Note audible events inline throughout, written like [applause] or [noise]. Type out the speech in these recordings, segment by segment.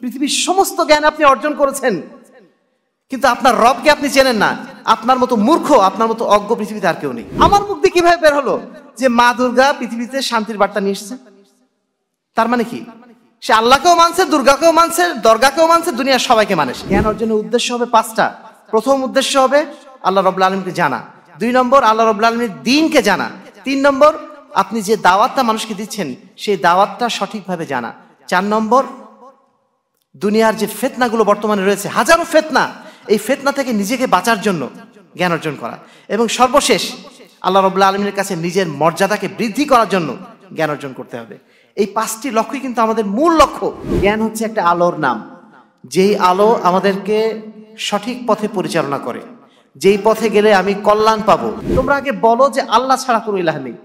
পৃথিবীর সমস্ত জ্ঞান আপনি অর্জন করেছেন কিন্তু আপনার রবকে আপনি চেনেন না আপনার মতো মূর্খ আপনার মতো অজ্ঞ পৃথিবীতে আর কেউ নেই আমার মুখ দিয়ে কিভাবে বের হলো যে মা দুর্গা পৃথিবীতে শান্তির বার্তা নিয়ে এসেছে তার মানে কি সে আল্লাহকেও মানছে দুর্গাকেও মানছে দর্গাকেও মানছে দুনিয়ার সবাইকে মানে জ্ঞান অর্জনের উদ্দেশ্য হবে পাঁচটা প্রথম উদ্দেশ্য হবে আল্লাহ রব আলমকে জানা দুই নম্বর আল্লাহ রব্লা আলমীর দিনকে জানা তিন নম্বর আপনি যে দাওয়াতটা মানুষকে দিচ্ছেন সেই দাওয়াতটা সঠিকভাবে জানা চার নম্বর দুনিয়ার যে ফেতনাগুলো বর্তমানে রয়েছে হাজারো ফেতনা এই ফেতনা থেকে নিজেকে বাঁচার জন্য জ্ঞান অর্জন করা এবং সর্বশেষ আল্লাহ রবুল্লা আলমীর কাছে নিজের মর্যাদাকে বৃদ্ধি করার জন্য জ্ঞান অর্জন করতে হবে এই পাঁচটি লক্ষ্যই কিন্তু আমাদের মূল লক্ষ্য জ্ঞান হচ্ছে একটা আলোর নাম যেই আলো আমাদেরকে সঠিক পথে পরিচালনা করে যেই পথে গেলে আমি কল্যাণ পাবো তোমরা আগে বলো যে আল্লাহ ছাড়া কোনো ইলাহ নেই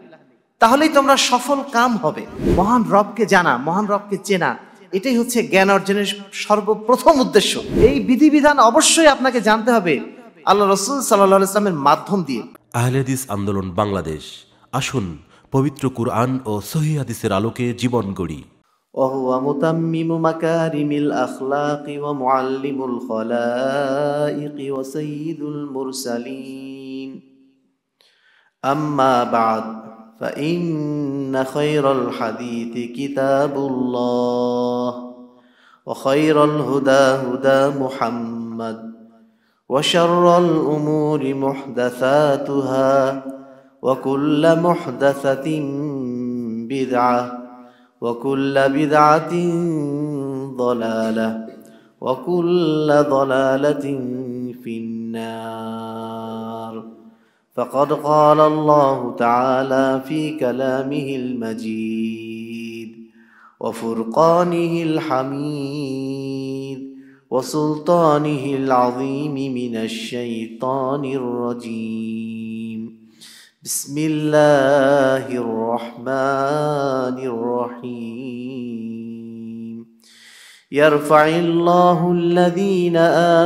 তাহলেই তোমরা সফল কাম হবে মহান রবকে জানা মহান রবকে চেনা এটাই হচ্ছে জ্ঞান অর্জনের সর্বপ্রথম উদ্দেশ্য এই বিধিবিধান অবশ্যই আপনাকে জানতে হবে আল্লাহ রসুল সাল্লাহ ইসলামের মাধ্যম দিয়ে আহলেদিস আন্দোলন বাংলাদেশ আসুন পবিত্র কুরআন ও সহি আলোকে জীবন গড়ি وهو متمم مكارم الأخلاق ومعلم الخلائق وسيد المرسلين أما بعد فإن خير الحديث كتاب الله وخير الهدى هدى محمد وشر الأمور محدثاتها وكل محدثة بدعة وكل بدعة ضلالة وكل ضلالة في النار فقد قال الله تعالى في كلامه المجيد وفرقانه الحميد وسلطانه العظيم من الشيطان الرجيم بسم الله الرحمن الرحيم يرفع الله الذين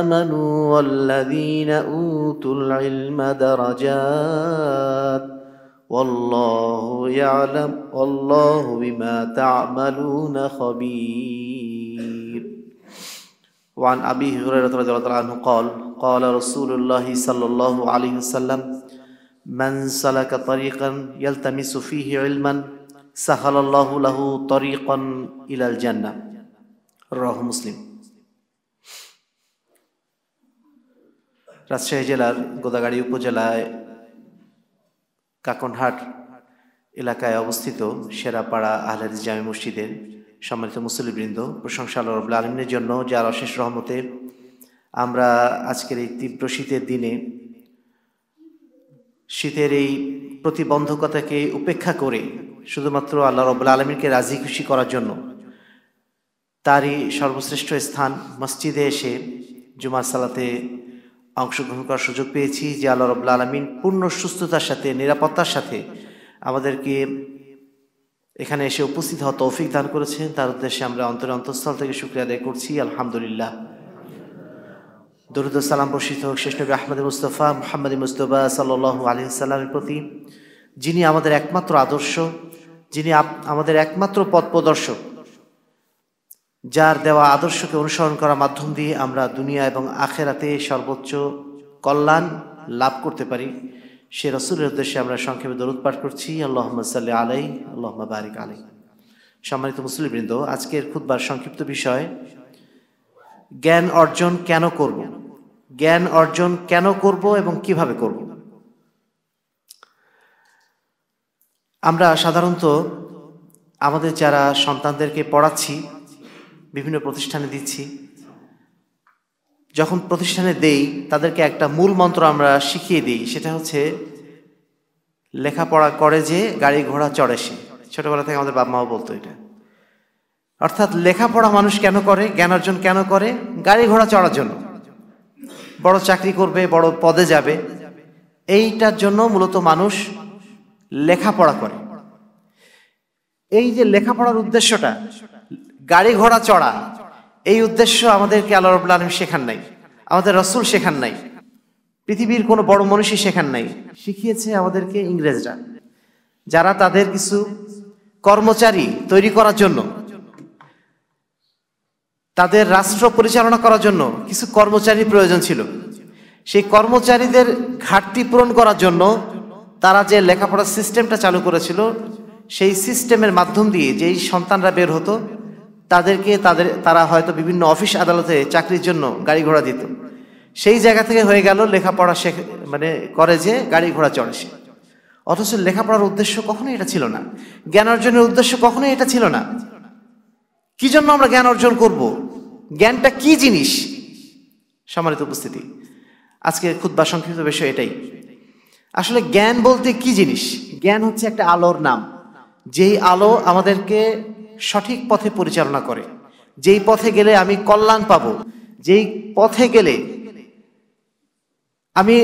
امنوا والذين اوتوا العلم درجات والله يعلم والله بما تعملون خبير وعن ابي هريره رضي الله عنه قال قال رسول الله صلى الله عليه وسلم من سلك طريقا يلتمس فيه علما سهل الله له طريقا الى الجنه রহ মুসলিম রাজশাহী জেলার গোদাগাড়ি উপজেলায় কাকনহাট এলাকায় অবস্থিত সেরাপাড়া আহলেদ জামি মসজিদের সম্মানিত মুসলিবৃন্দ প্রশংসা আল্লাহ রবুল্লা জন্য যার অশেষ রহমতে আমরা আজকের এই তীব্র শীতের দিনে শীতের এই প্রতিবন্ধকতাকে উপেক্ষা করে শুধুমাত্র আল্লাহ রবুল্লা আলমিনকে রাজি খুশি করার জন্য তারই সর্বশ্রেষ্ঠ স্থান মসজিদে এসে জুমার সালাতে অংশগ্রহণ করার সুযোগ পেয়েছি যে আল্লাহ রবুল্লা আলমিন পূর্ণ সুস্থতার সাথে নিরাপত্তার সাথে আমাদেরকে এখানে এসে উপস্থিত হওয়া তৌফিক দান করেছেন তার উদ্দেশ্যে আমরা অন্তরে অন্তঃস্থল থেকে শুক্রিয়া আদায় করছি আলহামদুলিল্লাহ দরুদ সালাম প্রসিদ্ধ হোক শেষ নবী আহমদ মুস্তফা মোহাম্মদ মুস্তফা সাল্লু আলহিসাল্লামের প্রতি যিনি আমাদের একমাত্র আদর্শ যিনি আমাদের একমাত্র পথ প্রদর্শক যার দেওয়া আদর্শকে অনুসরণ করার মাধ্যম দিয়ে আমরা দুনিয়া এবং আখেরাতে সর্বোচ্চ কল্যাণ লাভ করতে পারি সে রসুলের উদ্দেশ্যে আমরা সংক্ষেপে দরুদ পাঠ করছি আল্লাহ সাল্লি আলাই আল্লাহ বারিক আলাই সম্মানিত মুসলিমবৃন্দ আজকের খুদ্বার সংক্ষিপ্ত বিষয় জ্ঞান অর্জন কেন করব জ্ঞান অর্জন কেন করব এবং কিভাবে করব আমরা সাধারণত আমাদের যারা সন্তানদেরকে পড়াচ্ছি বিভিন্ন প্রতিষ্ঠানে দিচ্ছি যখন প্রতিষ্ঠানে দেই তাদেরকে একটা মূল মন্ত্র আমরা শিখিয়ে দিই সেটা হচ্ছে লেখাপড়া করে যে গাড়ি ঘোড়া চড়ে সে ছোটবেলা থেকে আমাদের বাবা মাও বলতো এটা অর্থাৎ লেখাপড়া মানুষ কেন করে জ্ঞান অর্জন কেন করে গাড়ি ঘোড়া চড়ার জন্য বড় চাকরি করবে বড় পদে যাবে এইটার জন্য মূলত মানুষ লেখাপড়া করে এই যে লেখাপড়ার উদ্দেশ্যটা গাড়ি ঘোড়া চড়া এই উদ্দেশ্য আমাদেরকে আল্লাহ রবুল্লা আলম শেখান নাই আমাদের রসুল শেখান নাই পৃথিবীর কোনো বড় মানুষই শেখান নাই শিখিয়েছে আমাদেরকে ইংরেজরা যারা তাদের কিছু কর্মচারী তৈরি করার জন্য তাদের রাষ্ট্র পরিচালনা করার জন্য কিছু কর্মচারীর প্রয়োজন ছিল সেই কর্মচারীদের ঘাটতি পূরণ করার জন্য তারা যে লেখাপড়ার সিস্টেমটা চালু করেছিল সেই সিস্টেমের মাধ্যম দিয়ে যেই সন্তানরা বের হতো তাদেরকে তাদের তারা হয়তো বিভিন্ন অফিস আদালতে চাকরির জন্য গাড়ি ঘোড়া দিত সেই জায়গা থেকে হয়ে গেল লেখাপড়া শেখ মানে করে যে গাড়ি ঘোড়া চড়ে সে অথচ লেখাপড়ার উদ্দেশ্য কখনোই এটা ছিল না জ্ঞান অর্জনের উদ্দেশ্য কখনোই এটা ছিল না কি জন্য আমরা জ্ঞান অর্জন করব জ্ঞানটা কি জিনিস সম্মানিত উপস্থিতি আজকে বা সংক্ষিপ্ত বিষয় এটাই আসলে জ্ঞান বলতে কি জিনিস জ্ঞান হচ্ছে একটা আলোর নাম যেই আলো আমাদেরকে সঠিক পথে পরিচালনা করে যেই পথে গেলে আমি কল্যাণ পাব যেই পথে গেলে আমি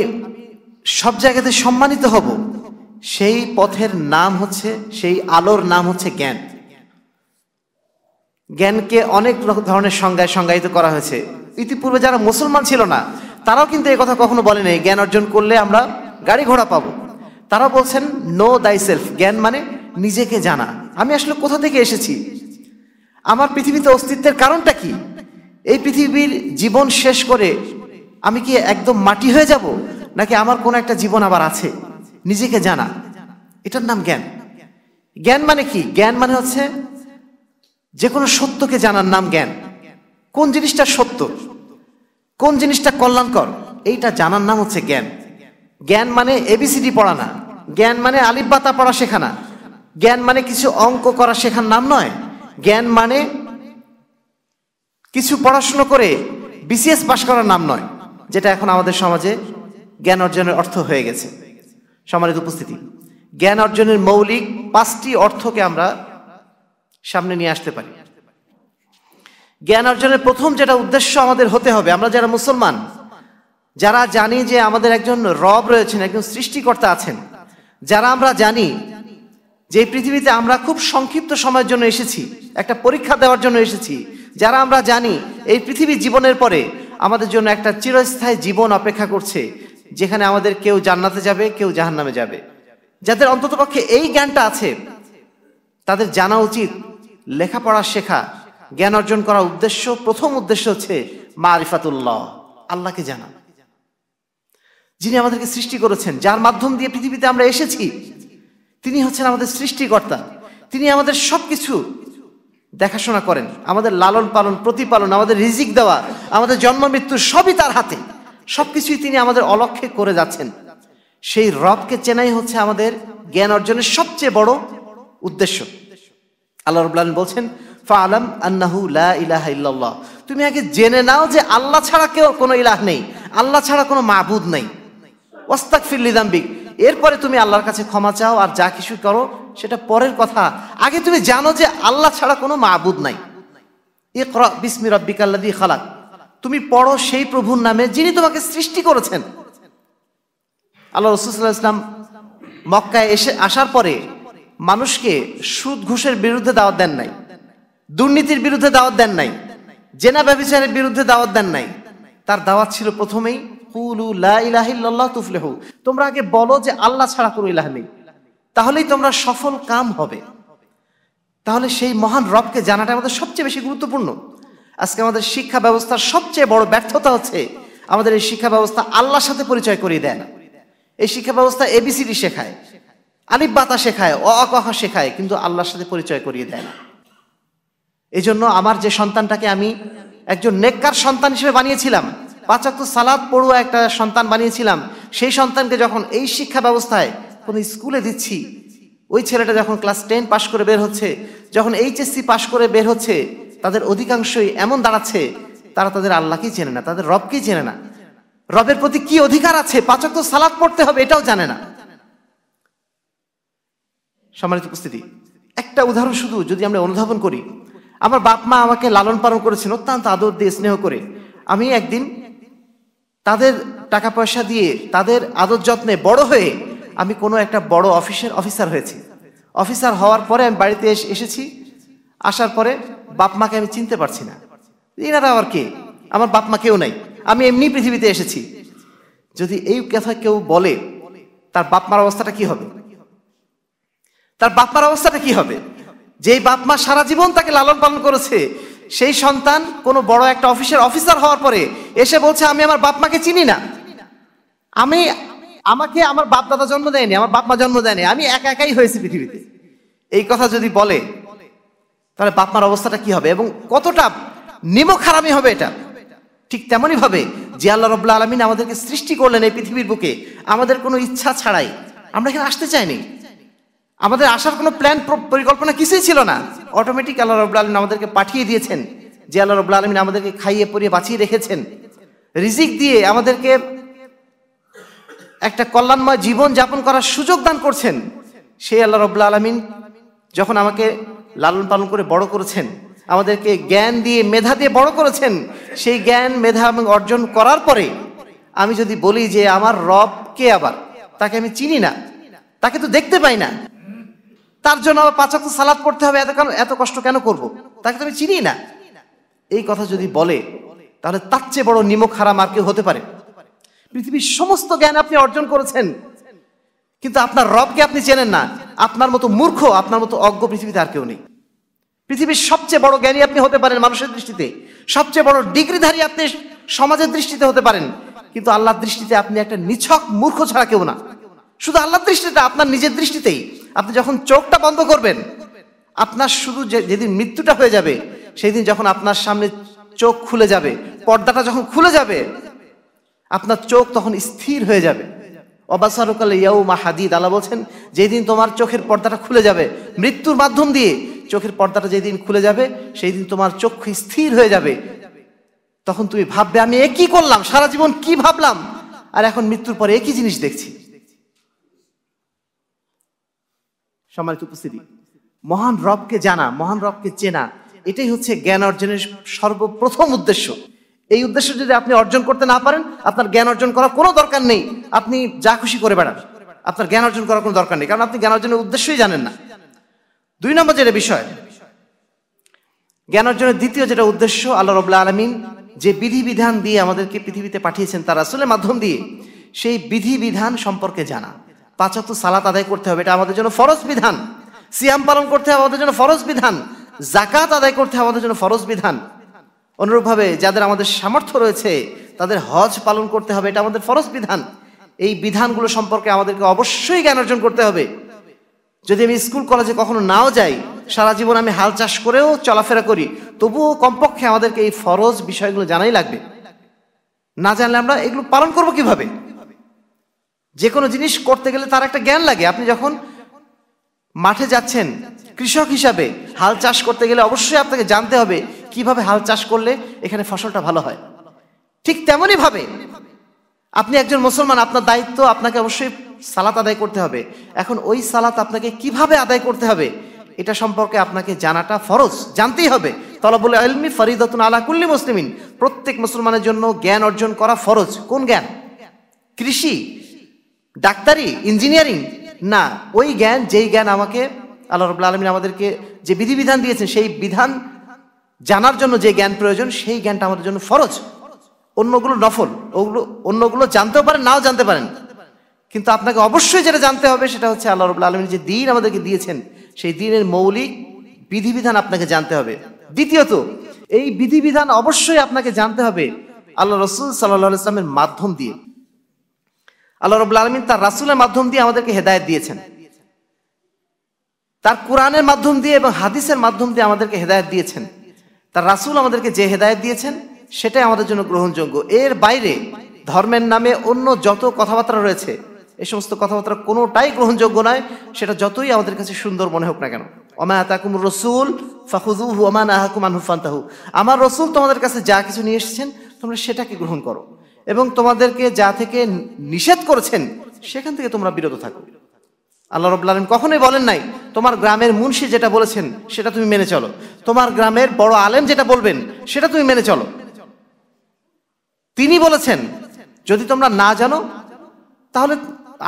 সব জায়গাতে সম্মানিত হব সেই পথের নাম হচ্ছে সেই আলোর নাম হচ্ছে জ্ঞান জ্ঞানকে অনেক ধরনের সংজ্ঞায় সংজ্ঞায়িত করা হয়েছে ইতিপূর্বে যারা মুসলমান ছিল না তারাও কিন্তু এই কথা কখনো বলেনি জ্ঞান অর্জন করলে আমরা গাড়ি ঘোড়া পাবো তারা বলছেন নো দাই সেলফ জ্ঞান মানে নিজেকে জানা আমি আসলে কোথা থেকে এসেছি আমার পৃথিবীতে অস্তিত্বের কারণটা কি এই পৃথিবীর জীবন শেষ করে আমি কি একদম মাটি হয়ে যাব নাকি আমার কোনো একটা জীবন আবার আছে নিজেকে জানা এটার নাম জ্ঞান জ্ঞান মানে কি জ্ঞান মানে হচ্ছে যে কোনো সত্যকে জানার নাম জ্ঞান কোন জিনিসটা সত্য কোন জিনিসটা কল্যাণকর এইটা জানার নাম হচ্ছে জ্ঞান জ্ঞান মানে এবিসিডি পড়া না জ্ঞান মানে আলিফ বাতা পড়া শেখানা জ্ঞান মানে কিছু অঙ্ক করা শেখার নাম নয় জ্ঞান মানে কিছু পড়াশুনো করে বিসিএস পাশ করার নাম নয় যেটা এখন আমাদের সমাজে জ্ঞান অর্জনের অর্থ হয়ে গেছে সমাজের উপস্থিতি জ্ঞান অর্জনের মৌলিক পাঁচটি অর্থকে আমরা সামনে নিয়ে আসতে পারি জ্ঞান অর্জনের প্রথম যেটা উদ্দেশ্য আমাদের হতে হবে আমরা যারা মুসলমান যারা জানি যে আমাদের একজন রব রয়েছেন একজন সৃষ্টিকর্তা আছেন যারা আমরা জানি যে পৃথিবীতে আমরা খুব সংক্ষিপ্ত সময়ের জন্য এসেছি একটা পরীক্ষা দেওয়ার জন্য এসেছি যারা আমরা জানি এই পৃথিবী জীবনের পরে আমাদের জন্য একটা চিরস্থায়ী জীবন অপেক্ষা করছে যেখানে আমাদের কেউ জান্নাতে যাবে কেউ জাহান নামে যাবে যাদের অন্ততপক্ষে এই জ্ঞানটা আছে তাদের জানা উচিত লেখাপড়া শেখা জ্ঞান অর্জন করার উদ্দেশ্য প্রথম উদ্দেশ্য হচ্ছে মারিফাতুল্লাহ আল্লাহকে জানা যিনি আমাদেরকে সৃষ্টি করেছেন যার মাধ্যম দিয়ে পৃথিবীতে আমরা এসেছি তিনি হচ্ছেন আমাদের সৃষ্টিকর্তা তিনি আমাদের সব কিছু দেখাশোনা করেন আমাদের লালন পালন প্রতিপালন আমাদের রিজিক দেওয়া আমাদের জন্ম মৃত্যু সবই তার হাতে সব কিছুই তিনি আমাদের অলক্ষে করে যাচ্ছেন সেই রবকে চেনাই হচ্ছে আমাদের জ্ঞান অর্জনের সবচেয়ে বড় উদ্দেশ্য আল্লাহ রবুল্লাহ বলছেন আলম আন্নাহু লা ইল্লাল্লাহ তুমি আগে জেনে নাও যে আল্লাহ ছাড়া কেউ কোনো ইলাহ নেই আল্লাহ ছাড়া কোনো মাহবুদ নেই ওয়াস্তাক ফিল্লিদাম্বিক এরপরে তুমি আল্লাহর কাছে ক্ষমা চাও আর যা কিছু করো সেটা পরের কথা আগে তুমি জানো যে আল্লাহ ছাড়া কোনো মাবুদ নাই ইকরা বিসমি রব্বিকাল্লাদি খালাক তুমি পড়ো সেই প্রভুর নামে যিনি তোমাকে সৃষ্টি করেছেন আল্লাহ রসুল্লাহ ইসলাম মক্কায় এসে আসার পরে মানুষকে সুদ ঘুষের বিরুদ্ধে দাওয়াত দেন নাই দুর্নীতির বিরুদ্ধে দাওয়াত দেন নাই জেনা ব্যবচারের বিরুদ্ধে দাওয়াত দেন নাই তার দাওয়াত ছিল প্রথমেই কুলু লাহ তুফলেহু তোমরা আগে বলো যে আল্লাহ ছাড়া কোনো ইলাহ নেই তাহলেই তোমরা সফল কাম হবে তাহলে সেই মহান রবকে জানাটা আমাদের সবচেয়ে বেশি গুরুত্বপূর্ণ আজকে আমাদের শিক্ষা ব্যবস্থার সবচেয়ে বড় ব্যর্থতা হচ্ছে আমাদের এই শিক্ষা ব্যবস্থা আল্লাহর সাথে পরিচয় করিয়ে দেয় না এই শিক্ষা ব্যবস্থা এবিসিডি শেখায় আলিফ বাতা শেখায় অ অকহা শেখায় কিন্তু আল্লাহর সাথে পরিচয় করিয়ে দেয় না এজন্য আমার যে সন্তানটাকে আমি একজন নেককার সন্তান হিসেবে বানিয়েছিলাম পাঁচাক্ত সালাদ পড়ুয়া একটা সন্তান বানিয়েছিলাম সেই সন্তানকে যখন এই শিক্ষা ব্যবস্থায় কোনো স্কুলে দিচ্ছি ওই ছেলেটা যখন ক্লাস টেন পাশ করে বের হচ্ছে যখন এইচএসসি পাশ করে বের হচ্ছে তাদের অধিকাংশই এমন দাঁড়াচ্ছে তারা তাদের আল্লাহকেই চেনে না তাদের রবকেই চেনে না রবের প্রতি কি অধিকার আছে পাঁচাক্ত সালাদ পড়তে হবে এটাও জানে না সম্মানিত উপস্থিতি একটা উদাহরণ শুধু যদি আমরা অনুধাবন করি আমার বাপ মা আমাকে লালন পালন করেছেন অত্যন্ত আদর দিয়ে স্নেহ করে আমি একদিন তাদের টাকা পয়সা দিয়ে তাদের আদর যত্নে বড় হয়ে আমি কোনো একটা বড় অফিসের অফিসার হয়েছি অফিসার হওয়ার পরে আমি বাড়িতে এসেছি আসার পরে বাপ মাকে আমি চিনতে পারছি না এনারা আবার কে আমার বাপ মা কেউ নাই আমি এমনি পৃথিবীতে এসেছি যদি এই কথা কেউ বলে তার বাপ মার অবস্থাটা কি হবে তার বাপ মার অবস্থাটা কি হবে যেই বাপ মা সারা জীবন তাকে লালন পালন করেছে সেই সন্তান কোনো বড় একটা অফিসের অফিসার হওয়ার পরে এসে বলছে আমি আমার বাপ মাকে চিনি না আমি আমাকে আমার বাপ দাদা জন্ম দেয়নি আমার বাপ মা জন্ম দেয়নি আমি একা একাই হয়েছি পৃথিবীতে এই কথা যদি বলে তাহলে বাপ মার অবস্থাটা কি হবে এবং কতটা নিম খারামি হবে এটা ঠিক তেমনই ভাবে যে আল্লাহ রবুল্লা আলমিন আমাদেরকে সৃষ্টি করলেন এই পৃথিবীর বুকে আমাদের কোনো ইচ্ছা ছাড়াই আমরা এখানে আসতে চাইনি আমাদের আসার কোনো প্ল্যান পরিকল্পনা কিছুই ছিল না অটোমেটিক আল্লাহ রবুল্লা আলমিন আমাদেরকে পাঠিয়ে দিয়েছেন যে আল্লাহ রবুল্লা আলমিন আমাদেরকে খাইয়ে পরিয়ে বাঁচিয়ে রেখেছেন রিজিক দিয়ে আমাদেরকে একটা কল্যাণময় জীবন যাপন করার সুযোগ দান করছেন সেই আল্লাহ রবুল্লা আলমিন যখন আমাকে লালন পালন করে বড় করেছেন আমাদেরকে জ্ঞান দিয়ে মেধা দিয়ে বড় করেছেন সেই জ্ঞান মেধা আমি অর্জন করার পরে আমি যদি বলি যে আমার রবকে আবার তাকে আমি চিনি না তাকে তো দেখতে পাই না তার জন্য আমার পাঁচ অক্ট সালাদ পড়তে হবে এত কেন এত কষ্ট কেন করব। তাকে তো আমি চিনি না এই কথা যদি বলে তাহলে তার চেয়ে বড় নিমক হারাম আর কেউ হতে পারে পৃথিবীর সমস্ত জ্ঞান আপনি অর্জন করেছেন কিন্তু আপনার রবকে আপনি চেনেন না আপনার মতো মূর্খ আপনার মতো অজ্ঞ পৃথিবীতে আর কেউ নেই পৃথিবীর সবচেয়ে বড় জ্ঞানী আপনি হতে পারেন মানুষের দৃষ্টিতে সবচেয়ে বড় ডিগ্রিধারী আপনি সমাজের দৃষ্টিতে হতে পারেন কিন্তু আল্লাহর দৃষ্টিতে আপনি একটা নিছক মূর্খ ছাড়া কেউ না শুধু আল্লাহ দৃষ্টিতে আপনার নিজের দৃষ্টিতেই আপনি যখন চোখটা বন্ধ করবেন আপনার শুধু যেদিন মৃত্যুটা হয়ে যাবে সেই দিন যখন আপনার সামনে চোখ খুলে যাবে পর্দাটা যখন খুলে যাবে আপনার চোখ তখন স্থির হয়ে যাবে অবাসারুকাল ইয়াউমা হাদিদ আল্লাহ বলছেন যেদিন তোমার চোখের পর্দাটা খুলে যাবে মৃত্যুর মাধ্যম দিয়ে চোখের পর্দাটা যেদিন খুলে যাবে সেই দিন তোমার চোখ স্থির হয়ে যাবে তখন তুমি ভাববে আমি একই করলাম সারা জীবন কি ভাবলাম আর এখন মৃত্যুর পরে একই জিনিস দেখছি সম্মানিত উপস্থিতি মহান রবকে জানা মহান রবকে চেনা এটাই হচ্ছে জ্ঞান অর্জনের সর্বপ্রথম উদ্দেশ্য এই উদ্দেশ্য যদি আপনি অর্জন করতে না পারেন আপনার জ্ঞান অর্জন করার কোনো দরকার নেই আপনি যা খুশি করে বেড়ান আপনার জ্ঞান অর্জন করার কোনো দরকার নেই কারণ আপনি জ্ঞান অর্জনের উদ্দেশ্যই জানেন না দুই নম্বর যেটা বিষয় জ্ঞান অর্জনের দ্বিতীয় যেটা উদ্দেশ্য আল্লাহ রবাহ আলমিন যে বিধিবিধান দিয়ে আমাদেরকে পৃথিবীতে পাঠিয়েছেন তার আসলে মাধ্যম দিয়ে সেই বিধিবিধান সম্পর্কে জানা পাঁচক্ত সালাত আদায় করতে হবে এটা আমাদের জন্য ফরজ বিধান সিয়াম পালন করতে হবে আমাদের জন্য ফরজ বিধান জাকাত আদায় করতে হবে আমাদের জন্য ফরজ বিধান অনুরূপভাবে যাদের আমাদের সামর্থ্য রয়েছে তাদের হজ পালন করতে হবে এটা আমাদের ফরজ বিধান এই বিধানগুলো সম্পর্কে আমাদেরকে অবশ্যই জ্ঞান অর্জন করতে হবে যদি আমি স্কুল কলেজে কখনো নাও যাই সারা জীবন আমি হাল চাষ করেও চলাফেরা করি তবুও কমপক্ষে আমাদেরকে এই ফরজ বিষয়গুলো জানাই লাগবে না জানলে আমরা এগুলো পালন করব কিভাবে যে কোনো জিনিস করতে গেলে তার একটা জ্ঞান লাগে আপনি যখন মাঠে যাচ্ছেন কৃষক হিসাবে হাল চাষ করতে গেলে অবশ্যই আপনাকে জানতে হবে কিভাবে হাল চাষ করলে এখানে ফসলটা ভালো হয় ঠিক তেমনই ভাবে আপনি একজন মুসলমান আপনার দায়িত্ব আপনাকে অবশ্যই সালাত আদায় করতে হবে এখন ওই সালাত আপনাকে কিভাবে আদায় করতে হবে এটা সম্পর্কে আপনাকে জানাটা ফরজ জানতেই হবে তলবুলি আলমি ফরিদতুন আলা কুল্লি মুসলিমিন প্রত্যেক মুসলমানের জন্য জ্ঞান অর্জন করা ফরজ কোন জ্ঞান কৃষি ডাক্তারি ইঞ্জিনিয়ারিং না ওই জ্ঞান যেই জ্ঞান আমাকে আল্লাহ রবুল্লা আলমিন আমাদেরকে যে বিধিবিধান দিয়েছেন সেই বিধান জানার জন্য যে জ্ঞান প্রয়োজন সেই জ্ঞানটা আমাদের জন্য ফরজ অন্যগুলো নফল ওগুলো অন্যগুলো জানতেও পারেন নাও জানতে পারেন কিন্তু আপনাকে অবশ্যই যেটা জানতে হবে সেটা হচ্ছে আল্লাহ রবুল্লা আলমিন যে দিন আমাদেরকে দিয়েছেন সেই দিনের মৌলিক বিধিবিধান আপনাকে জানতে হবে দ্বিতীয়ত এই বিধিবিধান অবশ্যই আপনাকে জানতে হবে আল্লাহ রসুল সাল্লাহ ইসলামের মাধ্যম দিয়ে আল্লাহ রবুল আলমিন তার রাসুলের মাধ্যম দিয়ে আমাদেরকে হেদায়ত দিয়েছেন তার কোরআনের মাধ্যম দিয়ে এবং হাদিসের মাধ্যম দিয়ে আমাদেরকে হেদায়ত দিয়েছেন তার রাসুল আমাদেরকে যে হেদায়ত দিয়েছেন সেটাই আমাদের জন্য গ্রহণযোগ্য এর বাইরে ধর্মের নামে অন্য যত কথাবার্তা রয়েছে এই সমস্ত কথাবার্তা কোনোটাই গ্রহণযোগ্য নয় সেটা যতই আমাদের কাছে সুন্দর মনে হোক না কেন অমা রসুল ফাহুজু ওমান আহাকুম আনহুফান্তাহু আমার রসুল তোমাদের কাছে যা কিছু নিয়ে এসেছেন তোমরা সেটাকে গ্রহণ করো এবং তোমাদেরকে যা থেকে নিষেধ করেছেন সেখান থেকে তোমরা বিরত থাকো আল্লাহ রব আলম কখনোই বলেন নাই তোমার গ্রামের মুন্সি যেটা বলেছেন সেটা তুমি মেনে চলো তোমার গ্রামের বড় আলেম যেটা বলবেন সেটা তুমি মেনে চলো তিনি বলেছেন যদি তোমরা না জানো তাহলে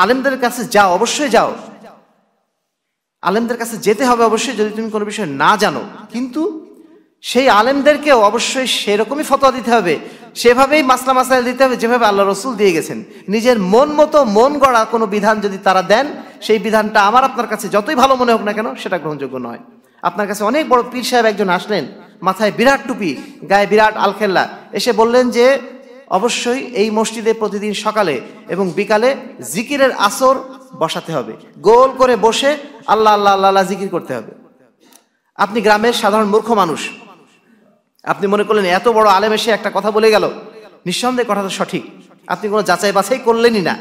আলেমদের কাছে যাও অবশ্যই যাও আলেমদের কাছে যেতে হবে অবশ্যই যদি তুমি কোনো বিষয় না জানো কিন্তু সেই আলেমদেরকেও অবশ্যই সেরকমই ফতোয়া দিতে হবে সেভাবেই মাসলা মাসাইল দিতে হবে যেভাবে আল্লাহ রসুল দিয়ে গেছেন নিজের মন মতো মন গড়া কোনো বিধান যদি তারা দেন সেই বিধানটা আমার আপনার কাছে যতই ভালো মনে হোক না কেন সেটা গ্রহণযোগ্য নয় আপনার কাছে অনেক বড় পীর সাহেব একজন আসলেন মাথায় বিরাট টুপি গায়ে বিরাট আলখেল্লা এসে বললেন যে অবশ্যই এই মসজিদে প্রতিদিন সকালে এবং বিকালে জিকিরের আসর বসাতে হবে গোল করে বসে আল্লাহ আল্লাহ আল্লাহ জিকির করতে হবে আপনি গ্রামের সাধারণ মূর্খ মানুষ আপনি মনে করলেন এত বড় আলেম এসে একটা কথা বলে গেল নিঃসন্দেহে কথাটা সঠিক আপনি কোনো যাচাই বাছাই করলেনই না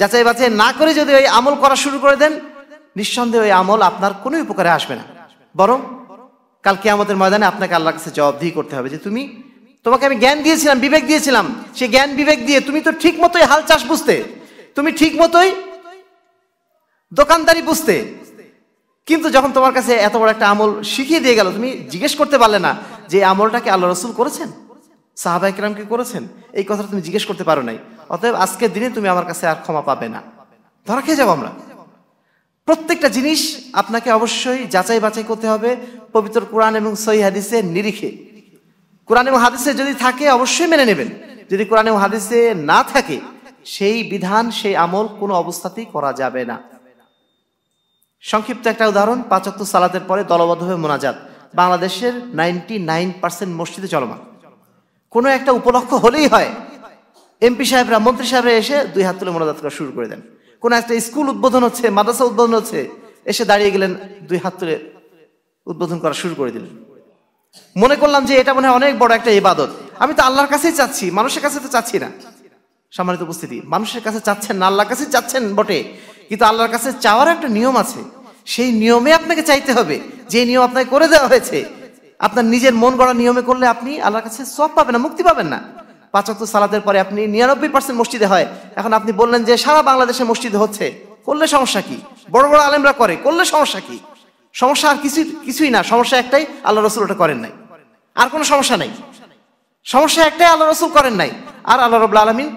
যাচাই বাছাই না করে যদি ওই আমল করা শুরু করে দেন নিঃসন্দেহে ওই আমল আপনার কোনো উপকারে আসবে না বরং কালকে আমাদের ময়দানে আপনাকে আল্লাহর কাছে জবাবদিহি করতে হবে যে তুমি তোমাকে আমি জ্ঞান দিয়েছিলাম বিবেক দিয়েছিলাম সে জ্ঞান বিবেক দিয়ে তুমি তো ঠিক মতোই হাল চাষ বুঝতে তুমি ঠিক মতোই দোকানদারি বুঝতে কিন্তু যখন তোমার কাছে এত বড় একটা আমল শিখিয়ে দিয়ে গেল তুমি জিজ্ঞেস করতে পারলে না যে আমলটাকে আল্লাহ রসুল করেছেন সাহাবা ইকরামকে করেছেন এই কথাটা তুমি জিজ্ঞেস করতে পারো নাই অতএব আজকের দিনে তুমি আমার কাছে আর ক্ষমা পাবে না ধরা খেয়ে যাবো আমরা প্রত্যেকটা জিনিস আপনাকে অবশ্যই যাচাই বাছাই করতে হবে পবিত্র কোরআন এবং সহি হাদিসে নিরিখে কোরআন এবং হাদিসে যদি থাকে অবশ্যই মেনে নেবেন যদি কোরআন এবং হাদিসে না থাকে সেই বিধান সেই আমল কোনো অবস্থাতেই করা যাবে না সংক্ষিপ্ত একটা উদাহরণ পাঁচাত্তর সালাতের পরে দলবদ্ধ হয়ে মোনাজাত বাংলাদেশের নাইনটি নাইন পার্সেন্ট মসজিদে চলমান কোনো একটা উপলক্ষ হলেই হয় এমপি সাহেবরা মন্ত্রী সাহেবরা এসে দুই হাত তুলে মোনাজাত করা শুরু করে দেন কোনো একটা স্কুল উদ্বোধন হচ্ছে মাদ্রাসা উদ্বোধন হচ্ছে এসে দাঁড়িয়ে গেলেন দুই হাত তুলে উদ্বোধন করা শুরু করে দিলেন মনে করলাম যে এটা মনে হয় অনেক বড় একটা ইবাদত আমি তো আল্লাহর কাছেই চাচ্ছি মানুষের কাছে তো চাচ্ছি না সম্মানিত উপস্থিতি মানুষের কাছে চাচ্ছেন না আল্লাহর কাছে চাচ্ছেন বটে কিন্তু আল্লাহর কাছে চাওয়ার একটা নিয়ম আছে সেই নিয়মে আপনাকে চাইতে হবে যে নিয়ম আপনাকে করে দেওয়া হয়েছে আপনার নিজের মন গড়া নিয়মে করলে আপনি আল্লাহর কাছে সব পাবেন না মুক্তি পাবেন না পাঁচাত্তর সালাদের পরে আপনি নিরানব্বই পার্সেন্ট মসজিদে হয় এখন আপনি বললেন যে সারা বাংলাদেশে মসজিদে হচ্ছে করলে সমস্যা কি বড় বড় আলেমরা করে করলে সমস্যা কি সমস্যা আর কিছুই কিছুই না সমস্যা একটাই আল্লাহ রসুল ওটা করেন নাই আর কোনো সমস্যা নাই সমস্যা একটাই আল্লাহ রসুল করেন নাই আর আল্লাহ রবুল্লা আলমিন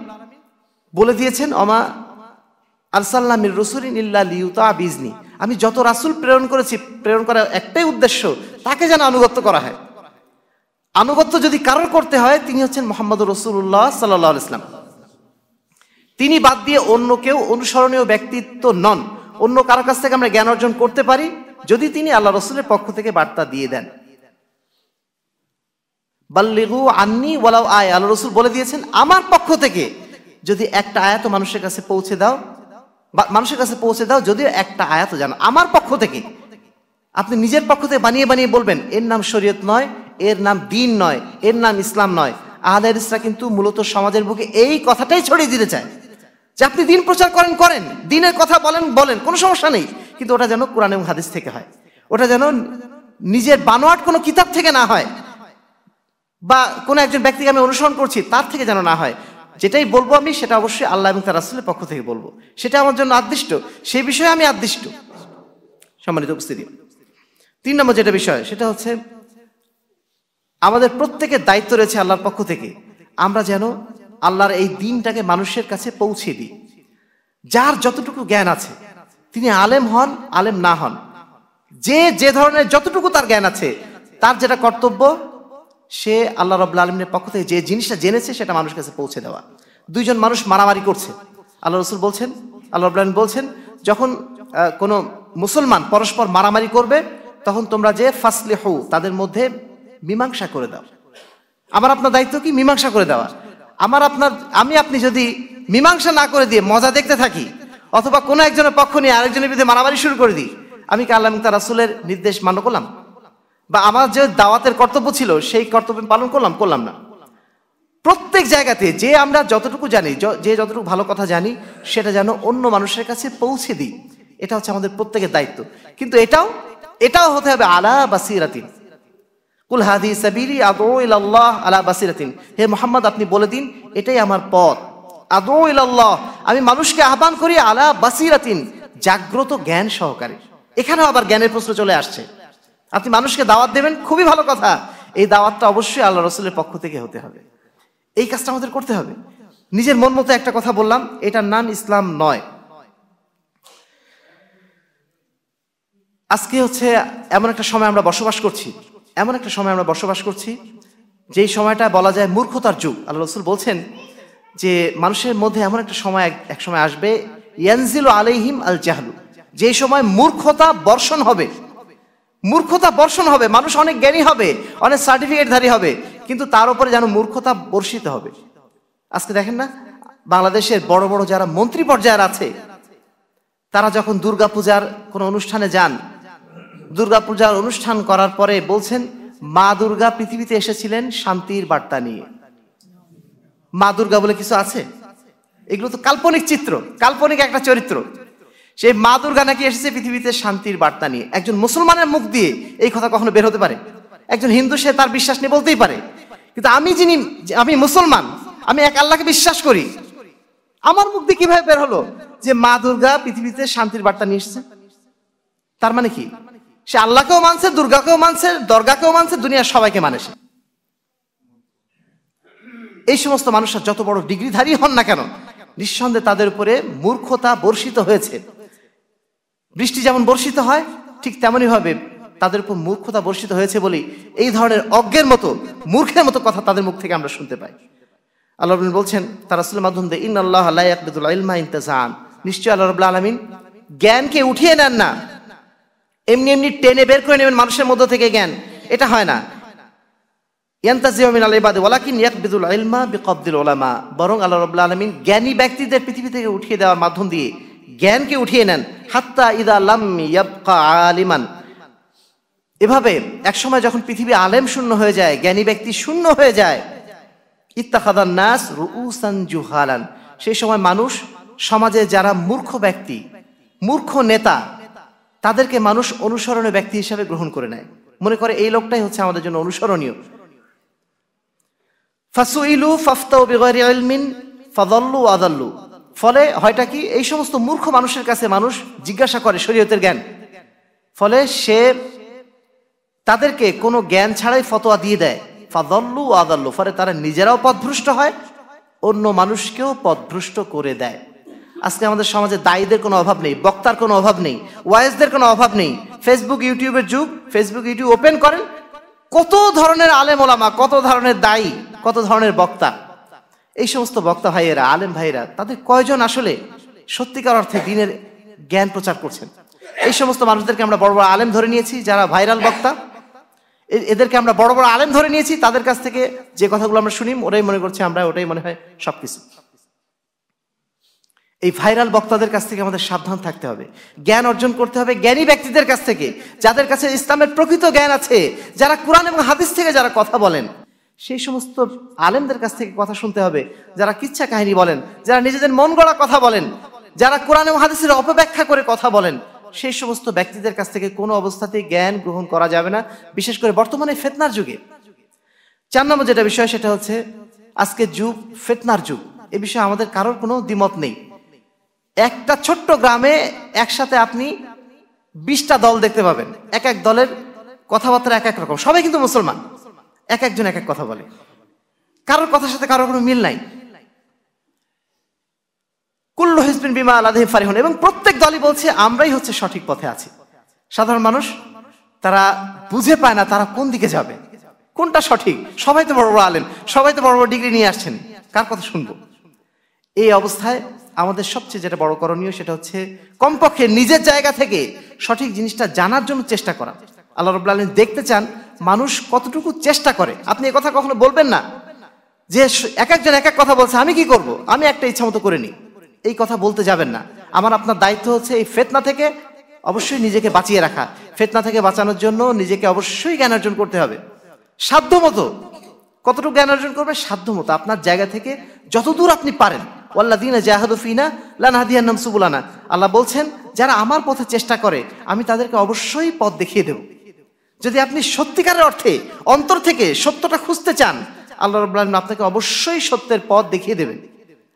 বলে দিয়েছেন অমা আলসাল্লামির রসুলিন ইল্লা লিউতা বিজনি আমি যত রাসুল প্রেরণ করেছি প্রেরণ করার একটাই উদ্দেশ্য তাকে যেন আনুগত্য করা হয় আনুগত্য যদি কারোর করতে হয় তিনি হচ্ছেন মোহাম্মদ রসুল্লাহ সাল্লাহ ইসলাম তিনি বাদ দিয়ে অন্য কেউ অনুসরণীয় ব্যক্তিত্ব নন অন্য কারো কাছ থেকে আমরা জ্ঞান অর্জন করতে পারি যদি তিনি আল্লাহ রসুলের পক্ষ থেকে বার্তা দিয়ে দেন বাল্লিগু আন্নি ওয়ালাউ আয় আল্লাহ রসুল বলে দিয়েছেন আমার পক্ষ থেকে যদি একটা আয়াত মানুষের কাছে পৌঁছে দাও মানুষের কাছে পৌঁছে দাও যদিও একটা আয়াত জানো আমার পক্ষ থেকে আপনি নিজের পক্ষ থেকে বানিয়ে বানিয়ে বলবেন এর নাম শরীয়ত নয় এর নাম দিন নয় এর নাম ইসলাম নয় আহাদা কিন্তু মূলত সমাজের বুকে এই কথাটাই ছড়িয়ে দিতে চায় যে আপনি দিন প্রচার করেন করেন দিনের কথা বলেন বলেন কোনো সমস্যা নেই কিন্তু ওটা যেন কোরআন এবং হাদিস থেকে হয় ওটা যেন নিজের বানোয়াট কোনো কিতাব থেকে না হয় বা কোনো একজন ব্যক্তিকে আমি অনুসরণ করছি তার থেকে যেন না হয় যেটাই বলবো আমি সেটা অবশ্যই আল্লাহ এবং তার রাসুলের পক্ষ থেকে বলবো সেটা আমার জন্য আদিষ্ট সে বিষয়ে আমি আদিষ্ট সম্মানিত উপস্থিতি তিন নম্বর যেটা বিষয় সেটা হচ্ছে আমাদের প্রত্যেকের দায়িত্ব রয়েছে আল্লাহর পক্ষ থেকে আমরা যেন আল্লাহর এই দিনটাকে মানুষের কাছে পৌঁছে দিই যার যতটুকু জ্ঞান আছে তিনি আলেম হন আলেম না হন যে যে ধরনের যতটুকু তার জ্ঞান আছে তার যেটা কর্তব্য সে আল্লাহ রব্লা আলমিনের পক্ষ থেকে যে জিনিসটা জেনেছে সেটা মানুষের কাছে পৌঁছে দেওয়া দুইজন মানুষ মারামারি করছে আল্লাহ রসুল বলছেন আল্লাহ রব্লা আলমিন বলছেন যখন কোনো মুসলমান পরস্পর মারামারি করবে তখন তোমরা যে ফাসলে হউ তাদের মধ্যে মীমাংসা করে দাও আমার আপনার দায়িত্ব কি মীমাংসা করে দেওয়া আমার আপনার আমি আপনি যদি মীমাংসা না করে দিয়ে মজা দেখতে থাকি অথবা কোনো একজনের পক্ষ নিয়ে আরেকজনের বিরুদ্ধে মারামারি শুরু করে দিই আমি কি আল্লাহ তার রাসুলের নির্দেশ মান্য করলাম বা আমার যে দাওয়াতের কর্তব্য ছিল সেই কর্তব্য পালন করলাম করলাম না প্রত্যেক জায়গাতে যে আমরা যতটুকু জানি যে যতটুকু ভালো কথা জানি সেটা যেন অন্য মানুষের কাছে পৌঁছে দিই এটা হচ্ছে আমাদের প্রত্যেকের দায়িত্ব কিন্তু এটাও এটাও হতে হবে আলা বাসিরাতিন কুল হাদি সাবিরি আদো ইল্লাহ আলা বাসিরাতিন হে মোহাম্মদ আপনি বলে দিন এটাই আমার পথ আদৌ ইল্লাহ আমি মানুষকে আহ্বান করি আলা বাসিরাতিন জাগ্রত জ্ঞান সহকারে এখানেও আবার জ্ঞানের প্রশ্ন চলে আসছে আপনি মানুষকে দাওয়াত দেবেন খুবই ভালো কথা এই দাওয়াতটা অবশ্যই আল্লাহ রসুলের পক্ষ থেকে হতে হবে এই কাজটা আমাদের করতে হবে নিজের মন মতো একটা কথা বললাম এটার নাম ইসলাম নয় আজকে হচ্ছে এমন একটা সময় আমরা বসবাস করছি এমন একটা সময় আমরা বসবাস করছি যেই সময়টা বলা যায় মূর্খতার যুগ আল্লাহ রসুল বলছেন যে মানুষের মধ্যে এমন একটা সময় এক সময় আসবে ইয়ানজিল আলাইহিম আল জাহলু যে সময় মূর্খতা বর্ষণ হবে মূর্খতা বর্ষণ হবে মানুষ অনেক জ্ঞানী হবে অনেক সার্টিফিকেটধারী হবে কিন্তু তার উপরে যেন মূর্খতা বর্ষিত হবে আজকে দেখেন না বাংলাদেশের বড় বড় যারা মন্ত্রী পর্যায়ের আছে তারা যখন দুর্গাপূজার কোনো অনুষ্ঠানে যান দুর্গাপূজার অনুষ্ঠান করার পরে বলছেন মা দুর্গা পৃথিবীতে এসেছিলেন শান্তির বার্তা নিয়ে মা দুর্গা বলে কিছু আছে এগুলো তো কাল্পনিক চিত্র কাল্পনিক একটা চরিত্র সেই মা দুর্গা নাকি এসেছে পৃথিবীতে শান্তির বার্তা নিয়ে একজন মুসলমানের মুখ দিয়ে এই কথা কখনো বের হতে পারে একজন হিন্দু সে তার বিশ্বাস নিয়ে বলতেই পারে কিন্তু আমি যিনি আমি মুসলমান আমি এক আল্লাহকে বিশ্বাস করি আমার মুখ দিয়ে কিভাবে বের হলো যে মা দুর্গা পৃথিবীতে শান্তির বার্তা নিয়ে এসেছে তার মানে কি সে আল্লাহকেও মানছে দুর্গাকেও মানছে দর্গাকেও মানছে দুনিয়ার সবাইকে মানে সে এই সমস্ত মানুষরা যত বড় ডিগ্রিধারী হন না কেন নিঃসন্দেহে তাদের উপরে মূর্খতা বর্ষিত হয়েছে বৃষ্টি যেমন বর্ষিত হয় ঠিক হবে তাদের উপর মূর্খতা বর্ষিত হয়েছে বলি এই ধরনের অজ্ঞের মতো মূর্খের মতো কথা তাদের মুখ থেকে আমরা শুনতে পাই আল্লাহ বলছেন তারা আসলের মাধ্যম দিয়ে ইন আল্লাহ আল্লাহ নিশ্চয় আল্লাহ রবুল্লা আলমিন জ্ঞানকে উঠিয়ে নেন না এমনি এমনি টেনে বের করে নেবেন মানুষের মধ্য থেকে জ্ঞান এটা হয় না ওলামা বরং আল্লাহ রবুল্লা আলমিন জ্ঞানী ব্যক্তিদের পৃথিবী থেকে উঠিয়ে দেওয়ার মাধ্যম দিয়ে জ্ঞানকে উঠিয়ে নেন হাত্তা ইদা লাম্মি আলিমান এভাবে একসময় যখন পৃথিবী আলেম শূন্য হয়ে যায় জ্ঞানী ব্যক্তি শূন্য হয়ে যায় ইত্তাখাদান নাস জুহালান সেই সময় মানুষ সমাজে যারা মূর্খ ব্যক্তি মূর্খ নেতা তাদেরকে মানুষ অনুসরণীয় ব্যক্তি হিসাবে গ্রহণ করে নেয় মনে করে এই লোকটাই হচ্ছে আমাদের জন্য অনুসরণীয় ফাসুইলু ফাফতাউ বিগরি ফাদল্লু আদাল্লু ফলে হয়টা কি এই সমস্ত মূর্খ মানুষের কাছে মানুষ জিজ্ঞাসা করে শরীয়তের জ্ঞান ফলে সে তাদেরকে কোনো জ্ঞান ছাড়াই ফতোয়া দিয়ে দেয় ফাদল্লু আদাল্লু ফলে তারা নিজেরাও পথভ্রষ্ট হয় অন্য মানুষকেও পথভ্রষ্ট করে দেয় আজকে আমাদের সমাজে দায়ীদের কোনো অভাব নেই বক্তার কোনো অভাব নেই ওয়াইজদের কোনো অভাব নেই ফেসবুক ইউটিউবের যুগ ফেসবুক ইউটিউব ওপেন করেন কত ধরনের আলেম ওলামা কত ধরনের দায়ী কত ধরনের বক্তা এই সমস্ত বক্তা ভাইয়েরা আলেম ভাইয়েরা তাদের কয়জন আসলে সত্যিকার অর্থে দিনের জ্ঞান প্রচার করছেন এই সমস্ত মানুষদেরকে আমরা বড় বড় আলেম ধরে নিয়েছি যারা ভাইরাল বক্তা এদেরকে আমরা বড় বড় আলেম ধরে নিয়েছি তাদের কাছ থেকে যে কথাগুলো আমরা শুনি ওটাই মনে করছি আমরা ওটাই মনে হয় সবকিছু এই ভাইরাল বক্তাদের কাছ থেকে আমাদের সাবধান থাকতে হবে জ্ঞান অর্জন করতে হবে জ্ঞানী ব্যক্তিদের কাছ থেকে যাদের কাছে ইসলামের প্রকৃত জ্ঞান আছে যারা কোরআন এবং হাদিস থেকে যারা কথা বলেন সেই সমস্ত আলেমদের কাছ থেকে কথা শুনতে হবে যারা কিচ্ছা কাহিনী বলেন যারা নিজেদের মন গড়া কথা বলেন যারা কোরআনে মহাদেশের অপব্যাখ্যা করে কথা বলেন সেই সমস্ত ব্যক্তিদের কাছ থেকে কোনো অবস্থাতেই জ্ঞান গ্রহণ করা যাবে না বিশেষ করে বর্তমানে ফেতনার যুগে চার নম্বর যেটা বিষয় সেটা হচ্ছে আজকে যুগ ফেতনার যুগ এ বিষয়ে আমাদের কারোর কোনো দ্বিমত নেই একটা ছোট্ট গ্রামে একসাথে আপনি বিশটা দল দেখতে পাবেন এক এক দলের কথাবার্তা এক এক রকম সবাই কিন্তু মুসলমান এক একজন এক এক কথা বলে কারোর কথার সাথে কারোর কোনো মিল নাই কুল্ল হিসবিন বিমা আলাদে ফারিহন এবং প্রত্যেক দলই বলছে আমরাই হচ্ছে সঠিক পথে আছি সাধারণ মানুষ তারা বুঝে পায় না তারা কোন দিকে যাবে কোনটা সঠিক সবাই তো বড় বড় আলেন সবাই তো বড় বড় ডিগ্রি নিয়ে আসছেন কার কথা শুনব এই অবস্থায় আমাদের সবচেয়ে যেটা বড় করণীয় সেটা হচ্ছে কমপক্ষে নিজের জায়গা থেকে সঠিক জিনিসটা জানার জন্য চেষ্টা করা আল্লাহ রব্লা আলমিন দেখতে চান মানুষ কতটুকু চেষ্টা করে আপনি কথা কখনো বলবেন না যে এক একজন এক এক কথা বলছে আমি কি করব আমি একটা ইচ্ছা মতো করে নিই এই কথা বলতে যাবেন না আমার আপনার দায়িত্ব হচ্ছে এই ফেতনা থেকে অবশ্যই নিজেকে বাঁচিয়ে রাখা ফেতনা থেকে বাঁচানোর জন্য নিজেকে অবশ্যই জ্ঞান অর্জন করতে হবে সাধ্য মতো কতটুকু জ্ঞান অর্জন করবে সাধ্য মতো আপনার জায়গা থেকে যতদূর আপনি পারেন ওয়াল্লাদিনা জাহাদুফিনা নাম সুবুলানা আল্লাহ বলছেন যারা আমার পথে চেষ্টা করে আমি তাদেরকে অবশ্যই পথ দেখিয়ে দেবো যদি আপনি সত্যিকারের অর্থে অন্তর থেকে সত্যটা খুঁজতে চান আল্লাহ রব আপনাকে অবশ্যই সত্যের পথ দেখিয়ে দেবেন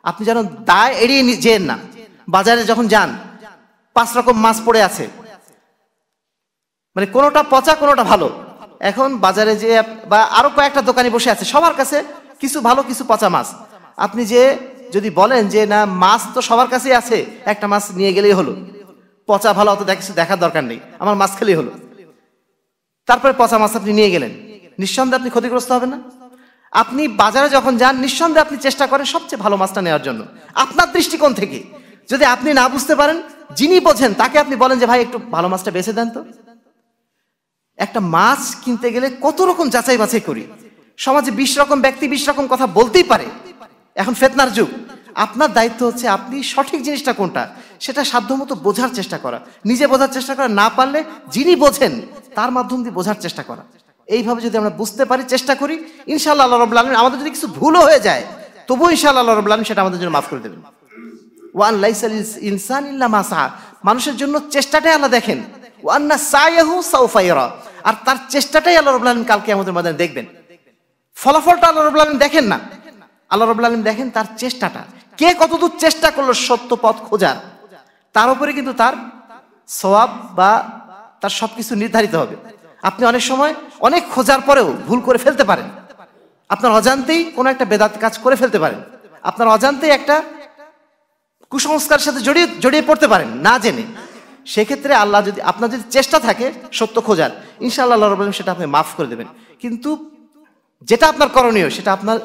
আপনি যেন দায় এড়িয়ে যেন না বাজারে যখন যান পাঁচ রকম মাছ পড়ে আছে মানে কোনোটা পচা কোনোটা ভালো এখন বাজারে যে বা আরো কয়েকটা দোকানে বসে আছে সবার কাছে কিছু ভালো কিছু পচা মাছ আপনি যে যদি বলেন যে না মাছ তো সবার কাছেই আছে একটা মাছ নিয়ে গেলেই হলো পচা ভালো অত কিছু দেখার দরকার নেই আমার মাছ খেলেই হলো তারপরে পচা মাছ আপনি নিয়ে গেলেন নিঃসন্দেহে আপনি ক্ষতিগ্রস্ত হবেন না আপনি বাজারে যখন যান নিঃসন্দেহে আপনি চেষ্টা করেন সবচেয়ে ভালো মাছটা নেওয়ার জন্য আপনার দৃষ্টিকোণ থেকে যদি আপনি না বুঝতে পারেন যিনি বোঝেন তাকে আপনি বলেন যে ভাই একটু ভালো মাছটা বেছে দেন তো একটা মাছ কিনতে গেলে কত রকম যাচাই বাছাই করি সমাজে বিশ রকম ব্যক্তি বিশ রকম কথা বলতেই পারে এখন ফেতনার যুগ আপনার দায়িত্ব হচ্ছে আপনি সঠিক জিনিসটা কোনটা সেটা সাধ্যমতো বোঝার চেষ্টা করা নিজে বোঝার চেষ্টা করা না পারলে যিনি বোঝেন তার মাধ্যম দিয়ে বোঝার চেষ্টা করা এইভাবে যদি আমরা বুঝতে পারি চেষ্টা করি ইনশাল্লাহ আল্লাহ রব আমাদের যদি কিছু ভুলও হয়ে যায় তবু ইনশাল্লাহ আল্লাহ রব সেটা আমাদের জন্য মাফ করে দেবেন ওয়ান লাইস ইনসান ইল্লা মাসা মানুষের জন্য চেষ্টাটাই আল্লাহ দেখেন ওয়ান না সায়াহু সাউফাইরা আর তার চেষ্টাটাই আল্লাহ রব কালকে আমাদের মাধ্যমে দেখবেন ফলাফলটা আল্লাহ রব দেখেন না আল্লাহ রব আলমিন দেখেন তার চেষ্টাটা কে কতদূর চেষ্টা করলো সত্য পথ খোঁজার তার উপরে কিন্তু তার সোয়াব বা তার সব কিছু নির্ধারিত হবে আপনি অনেক সময় অনেক খোঁজার পরেও ভুল করে ফেলতে পারেন আপনার অজান্তেই কোনো একটা বেদাত কাজ করে ফেলতে পারেন আপনার অজান্তেই একটা কুসংস্কারের সাথে জড়িয়ে জড়িয়ে পড়তে পারেন না জেনে সেক্ষেত্রে আল্লাহ যদি আপনার যদি চেষ্টা থাকে সত্য খোঁজার ইনশাআল্লাহ রবাহিম সেটা আপনি মাফ করে দেবেন কিন্তু যেটা আপনার করণীয় সেটা আপনার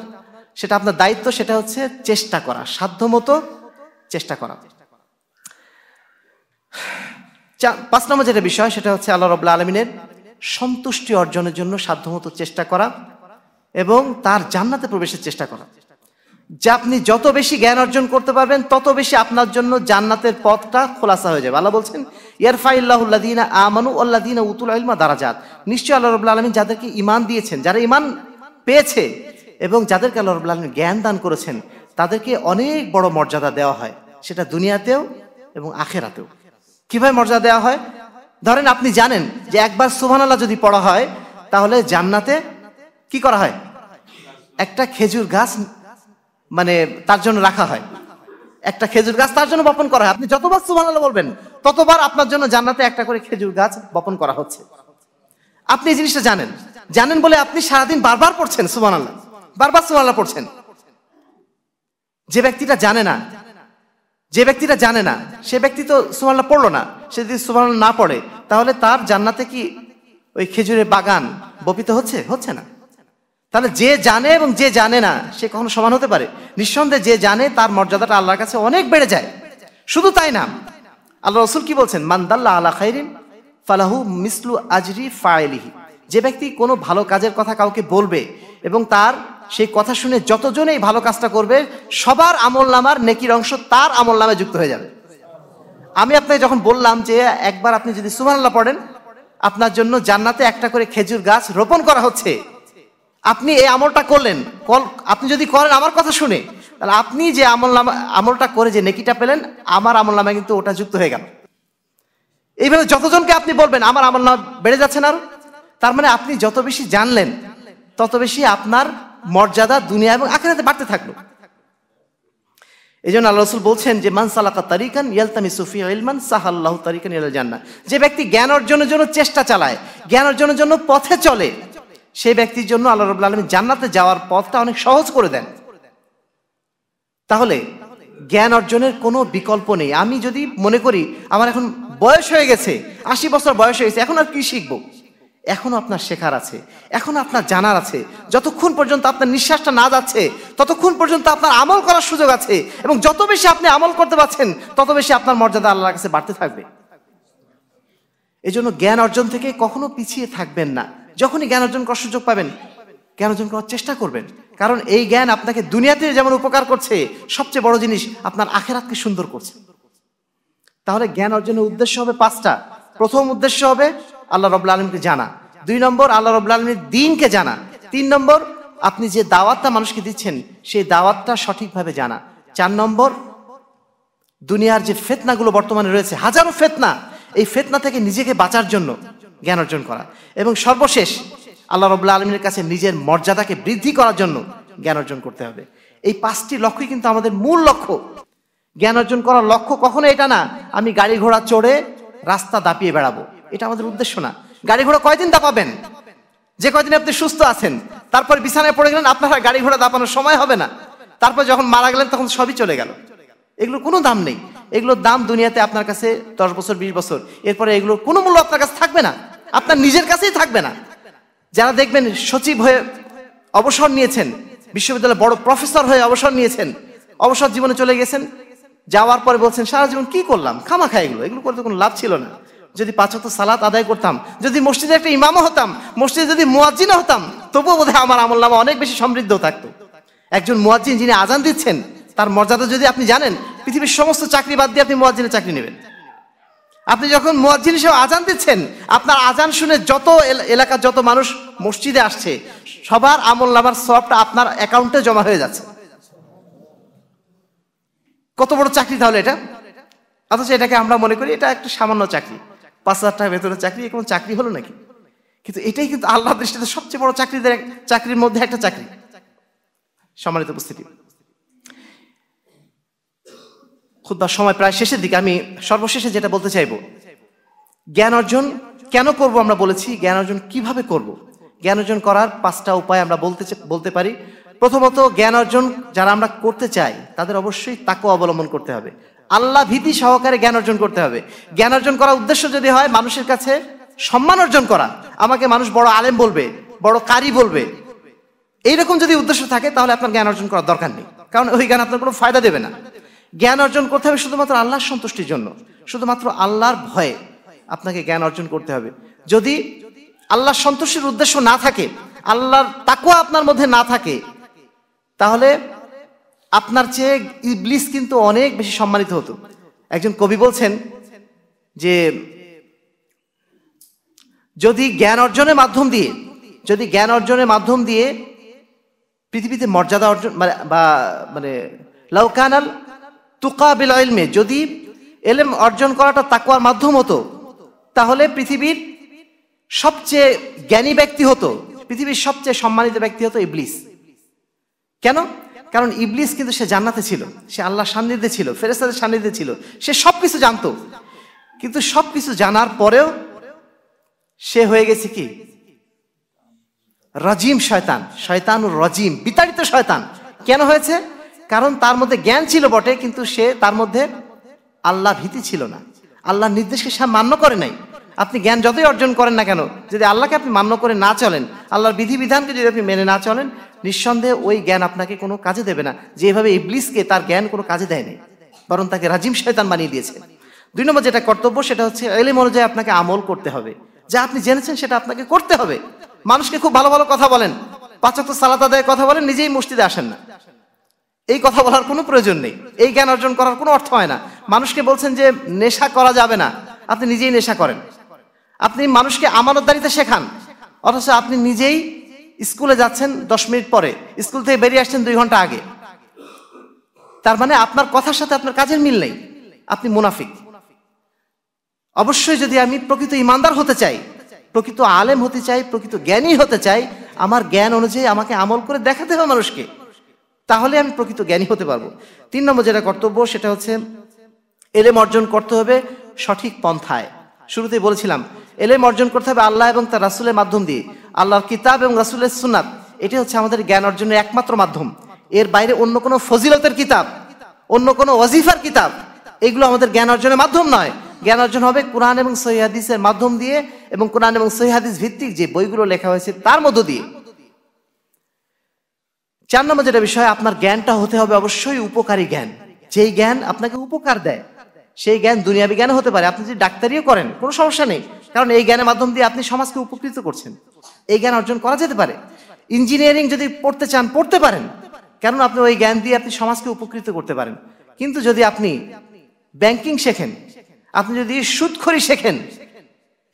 সেটা আপনার দায়িত্ব সেটা হচ্ছে চেষ্টা করা সাধ্যমতো চেষ্টা করা পাঁচ নম্বর যেটা বিষয় সেটা হচ্ছে আল্লাহ রবাহ আলমিনের সন্তুষ্টি অর্জনের জন্য সাধ্যমতো চেষ্টা করা এবং তার জান্নাতে প্রবেশের চেষ্টা করা যে আপনি যত বেশি জ্ঞান অর্জন করতে পারবেন তত বেশি আপনার জন্য জান্নাতের পথটা খোলাসা হয়ে যাবে আল্লাহ বলছেন ইয়ারফাইল্লাহুল্লাদিনা আমানু আল্লাদিনা উতুল আলমা যাত নিশ্চয়ই আল্লাহ রবাহ আলমী যাদেরকে ইমান দিয়েছেন যারা ইমান পেয়েছে এবং যাদেরকে আল্লাহ রবাহ আলমী জ্ঞান দান করেছেন তাদেরকে অনেক বড় মর্যাদা দেওয়া হয় সেটা দুনিয়াতেও এবং আখেরাতেও কিভাবে মর্যাদা দেওয়া হয় ধরেন আপনি জানেন যে একবার সুবহানাল্লাহ যদি পড়া হয় তাহলে জান্নাতে কি করা হয় একটা খেজুর গাছ মানে তার জন্য রাখা হয় একটা খেজুর গাছ তার জন্য বপন করা হয় আপনি যতবার সুবহানাল্লাহ বলবেন ততবার আপনার জন্য জান্নাতে একটা করে খেজুর গাছ বপন করা হচ্ছে আপনি এই জিনিসটা জানেন জানেন বলে আপনি সারাদিন বারবার পড়ছেন সুবহানাল্লাহ বারবার সুবহানাল্লাহ পড়ছেন যে ব্যক্তিটা জানে না যে ব্যক্তিটা জানে না সে ব্যক্তি তো সুবহানাল্লাহ পড়লো না সে যদি সুবহানাল্লাহ না পড়ে তাহলে তার জান্নাতে কি ওই খেজুরের বাগান বপিত হচ্ছে হচ্ছে না তাহলে যে জানে এবং যে জানে না সে কখনো সমান হতে পারে নিঃসন্দেহে যে জানে তার মর্যাদাটা আল্লাহর কাছে অনেক বেড়ে যায় শুধু তাই না আল্লাহ রসুল কি বলছেন মান্দাল্লা আল্লাহ খাইরিন ফালাহু মিসলু আজরি ফায়েলিহি যে ব্যক্তি কোনো ভালো কাজের কথা কাউকে বলবে এবং তার সেই কথা শুনে যতজনেই ভালো কাজটা করবে সবার আমল নামার নেকির অংশ তার আমল নামে যুক্ত হয়ে যাবে আমি আপনাকে যখন বললাম যে একবার আপনি যদি সুমানাল্লাহ পড়েন আপনার জন্য জান্নাতে একটা করে খেজুর গাছ রোপণ করা হচ্ছে আপনি এই আমলটা করলেন কল আপনি যদি করেন আমার কথা শুনে তাহলে আপনি যে আমল নামা আমলটা করে যে নেকিটা পেলেন আমার আমল নামে কিন্তু ওটা যুক্ত হয়ে গেল এইভাবে যতজনকে আপনি বলবেন আমার আমল নাম বেড়ে যাচ্ছে না তার মানে আপনি যত বেশি জানলেন তত বেশি আপনার মর্যাদা দুনিয়া এবং আখেরাতে বাড়তে থাকলো এই জন্য আল্লাহ রসুল বলছেন যে মান সালাকা তারিকান ইয়ালতামি সুফিয়া ইলমান সাহাল্লাহ তারিকান ইয়াল জান্না যে ব্যক্তি জ্ঞান অর্জনের জন্য চেষ্টা চালায় জ্ঞান অর্জনের জন্য পথে চলে সেই ব্যক্তির জন্য আল্লাহ রবুল্লা আলমী জান্নাতে যাওয়ার পথটা অনেক সহজ করে দেন তাহলে জ্ঞান অর্জনের কোনো বিকল্প নেই আমি যদি মনে করি আমার এখন বয়স হয়ে গেছে আশি বছর বয়স হয়ে গেছে এখন আর কি শিখবো এখনও আপনার শেখার আছে এখনো আপনার জানার আছে যতক্ষণ পর্যন্ত আপনার নিঃশ্বাসটা না যাচ্ছে ততক্ষণ পর্যন্ত আপনার আমল করার সুযোগ আছে এবং যত বেশি আপনি আমল করতে পারছেন তত বেশি আপনার মর্যাদা আল্লাহর কাছে বাড়তে থাকবে এই জন্য জ্ঞান অর্জন থেকে কখনো পিছিয়ে থাকবেন না যখনই জ্ঞান অর্জন করার সুযোগ পাবেন জ্ঞান অর্জন করার চেষ্টা করবেন কারণ এই জ্ঞান আপনাকে দুনিয়াতে যেমন উপকার করছে সবচেয়ে বড় জিনিস আপনার আখেরাতকে সুন্দর করছে তাহলে জ্ঞান অর্জনের উদ্দেশ্য হবে পাঁচটা প্রথম উদ্দেশ্য হবে আল্লাহ রবুল্লা আলমকে জানা দুই নম্বর আল্লাহ রবুল্লা আলমীর দিনকে জানা তিন নম্বর আপনি যে দাওয়াতটা মানুষকে দিচ্ছেন সেই দাওয়াতটা সঠিকভাবে জানা চার নম্বর দুনিয়ার যে ফেতনাগুলো বর্তমানে রয়েছে হাজারো ফেতনা এই ফেতনা থেকে নিজেকে বাঁচার জন্য জ্ঞান অর্জন করা এবং সর্বশেষ আল্লাহ রবুল্লা আলমীর কাছে নিজের মর্যাদাকে বৃদ্ধি করার জন্য জ্ঞান অর্জন করতে হবে এই পাঁচটি লক্ষ্যই কিন্তু আমাদের মূল লক্ষ্য জ্ঞান অর্জন করার লক্ষ্য কখনো এটা না আমি গাড়ি ঘোড়া চড়ে রাস্তা দাপিয়ে বেড়াবো এটা আমাদের উদ্দেশ্য না গাড়ি ঘোড়া কয়দিন দাপাবেন যে কয়দিন আপনি সুস্থ আছেন তারপর বিছানায় পড়ে গেলেন আপনার গাড়ি ঘোড়া দাপানোর সময় হবে না তারপর যখন মারা গেলেন তখন সবই চলে গেল এগুলো কোনো দাম নেই এগুলোর দাম দুনিয়াতে আপনার কাছে দশ বছর বিশ বছর এরপরে এগুলো কোনো মূল্য আপনার কাছে থাকবে না আপনার নিজের কাছেই থাকবে না যারা দেখবেন সচিব হয়ে অবসর নিয়েছেন বিশ্ববিদ্যালয়ে বড় প্রফেসর হয়ে অবসর নিয়েছেন অবসর জীবনে চলে গেছেন যাওয়ার পরে বলছেন সারা জীবন কি করলাম খামা খায় এগুলো এগুলো করতে কোনো লাভ ছিল না যদি পাঁচত সালাত আদায় করতাম যদি মসজিদে একটা ইমামও হতাম মসজিদে যদি মুয়াজ্জিনও হতাম তবুও বোধহয় আমার আমল নামা অনেক বেশি সমৃদ্ধ থাকতো একজন মুয়াজ্জিন যিনি আজান দিচ্ছেন তার মর্যাদা যদি আপনি জানেন পৃথিবীর সমস্ত চাকরি বাদ দিয়ে আপনি মুয়াজ্জিনের চাকরি নেবেন আপনি যখন মুয়াজ্জিন হিসেবে আজান দিচ্ছেন আপনার আজান শুনে যত এলাকার যত মানুষ মসজিদে আসছে সবার আমল নামার সবটা আপনার অ্যাকাউন্টে জমা হয়ে যাচ্ছে কত বড় চাকরি তাহলে এটা অথচ এটাকে আমরা মনে করি এটা একটা সামান্য চাকরি পাঁচ হাজার টাকা বেতনের চাকরি কোনো চাকরি হলো নাকি কিন্তু এটাই কিন্তু আল্লাহ দৃষ্টিতে সবচেয়ে বড় চাকরিদের চাকরির মধ্যে একটা চাকরি সম্মানিত উপস্থিতি খুদ্বার সময় প্রায় শেষের দিকে আমি সর্বশেষে যেটা বলতে চাইব জ্ঞান অর্জন কেন করব আমরা বলেছি জ্ঞান অর্জন কিভাবে করব জ্ঞান অর্জন করার পাঁচটা উপায় আমরা বলতে বলতে পারি প্রথমত জ্ঞান অর্জন যারা আমরা করতে চাই তাদের অবশ্যই তাকে অবলম্বন করতে হবে আল্লাহ ভীতি সহকারে জ্ঞান অর্জন করতে হবে জ্ঞান অর্জন করার উদ্দেশ্য যদি হয় মানুষের কাছে সম্মান অর্জন করা আমাকে মানুষ বড় আলেম বলবে বড় কারি বলবে এইরকম যদি উদ্দেশ্য থাকে তাহলে আপনার জ্ঞান অর্জন করার দরকার নেই কারণ ওই জ্ঞান আপনার কোনো ফায়দা দেবে না জ্ঞান অর্জন করতে হবে শুধুমাত্র আল্লাহর সন্তুষ্টির জন্য শুধুমাত্র আল্লাহর ভয়ে আপনাকে জ্ঞান অর্জন করতে হবে যদি আল্লাহর সন্তুষ্টির উদ্দেশ্য না থাকে আল্লাহর তাকুয়া আপনার মধ্যে না থাকে তাহলে আপনার চেয়ে ইবলিস কিন্তু অনেক বেশি সম্মানিত হতো একজন কবি বলছেন যে যদি জ্ঞান অর্জনের মাধ্যম দিয়ে যদি জ্ঞান অর্জনের মাধ্যম দিয়ে পৃথিবীতে মর্যাদা অর্জন মানে বা মানে লাউকানাল তুকা বিল ইলমে যদি এলেম অর্জন করাটা তাকুয়ার মাধ্যম হতো তাহলে পৃথিবীর সবচেয়ে জ্ঞানী ব্যক্তি হতো পৃথিবীর সবচেয়ে সম্মানিত ব্যক্তি হতো ইবলিস কেন কারণ ইবলিস কিন্তু সে জান্নাতে ছিল সে আল্লাহর সান্নিধ্যে ছিল ফেরেস্তাদের সান্নিধ্যে ছিল সে সব কিছু জানতো কিন্তু সব কিছু জানার পরেও সে হয়ে গেছে কি রাজিম শয়তান শয়তান ও রাজিম বিতাড়িত শয়তান কেন হয়েছে কারণ তার মধ্যে জ্ঞান ছিল বটে কিন্তু সে তার মধ্যে আল্লাহ ভীতি ছিল না আল্লাহ নির্দেশকে সে মান্য করে নাই আপনি জ্ঞান যতই অর্জন করেন না কেন যদি আল্লাহকে আপনি মান্য করে না চলেন আল্লাহর বিধিবিধানকে যদি আপনি মেনে না চলেন নিঃসন্দেহে ওই জ্ঞান আপনাকে কোনো কাজে দেবে না যেভাবে ইবলিসকে তার জ্ঞান কোনো কাজে দেয়নি বরং তাকে রাজিম শয়তান বানিয়ে দিয়েছে দুই নম্বর যেটা কর্তব্য সেটা হচ্ছে এলিম অনুযায়ী আপনাকে আমল করতে হবে যা আপনি জেনেছেন সেটা আপনাকে করতে হবে মানুষকে খুব ভালো ভালো কথা বলেন পাচক তো সালাত আদায় কথা বলেন নিজেই মসজিদে আসেন না এই কথা বলার কোনো প্রয়োজন নেই এই জ্ঞান অর্জন করার কোনো অর্থ হয় না মানুষকে বলছেন যে নেশা করা যাবে না আপনি নিজেই নেশা করেন আপনি মানুষকে আমানতদারিতে শেখান অথচ আপনি নিজেই স্কুলে যাচ্ছেন দশ মিনিট পরে স্কুল থেকে বেরিয়ে আসছেন দুই ঘন্টা আগে তার মানে আপনার কথার সাথে আপনার কাজের মিল নেই আপনি মুনাফিক অবশ্যই যদি আমি প্রকৃত ইমানদার হতে চাই প্রকৃত আলেম হতে চাই প্রকৃত জ্ঞানী হতে চাই আমার জ্ঞান অনুযায়ী আমাকে আমল করে দেখাতে হবে মানুষকে তাহলে আমি প্রকৃত জ্ঞানী হতে পারবো তিন নম্বর যেটা কর্তব্য সেটা হচ্ছে এলেম অর্জন করতে হবে সঠিক পন্থায় শুরুতেই বলেছিলাম এলেম অর্জন করতে হবে আল্লাহ এবং তার রাসুলের মাধ্যম দিয়ে আল্লাহর কিতাব এবং রাসুলের সুনাত এটি হচ্ছে আমাদের জ্ঞান অর্জনের একমাত্র মাধ্যম এর বাইরে অন্য কোনো ফজিলতের কিতাব অন্য কোনো অজিফার কিতাব এগুলো আমাদের জ্ঞান অর্জনের মাধ্যম নয় জ্ঞান অর্জন হবে কোরআন এবং সহিহাদিসের মাধ্যম দিয়ে এবং কোরআন এবং সহিহাদিস ভিত্তিক যে বইগুলো লেখা হয়েছে তার মধ্য দিয়ে চার নম্বর যেটা বিষয় আপনার জ্ঞানটা হতে হবে অবশ্যই উপকারী জ্ঞান যেই জ্ঞান আপনাকে উপকার দেয় সেই জ্ঞান দুনিয়াবি জ্ঞান হতে পারে আপনি যদি ডাক্তারিও করেন কোনো সমস্যা নেই কারণ এই জ্ঞানের মাধ্যম দিয়ে আপনি সমাজকে উপকৃত করছেন এই জ্ঞান অর্জন করা যেতে পারে ইঞ্জিনিয়ারিং যদি পড়তে চান পড়তে পারেন কেন আপনি ওই জ্ঞান দিয়ে আপনি সমাজকে উপকৃত করতে পারেন কিন্তু যদি আপনি ব্যাংকিং শেখেন আপনি যদি সুদখরি শেখেন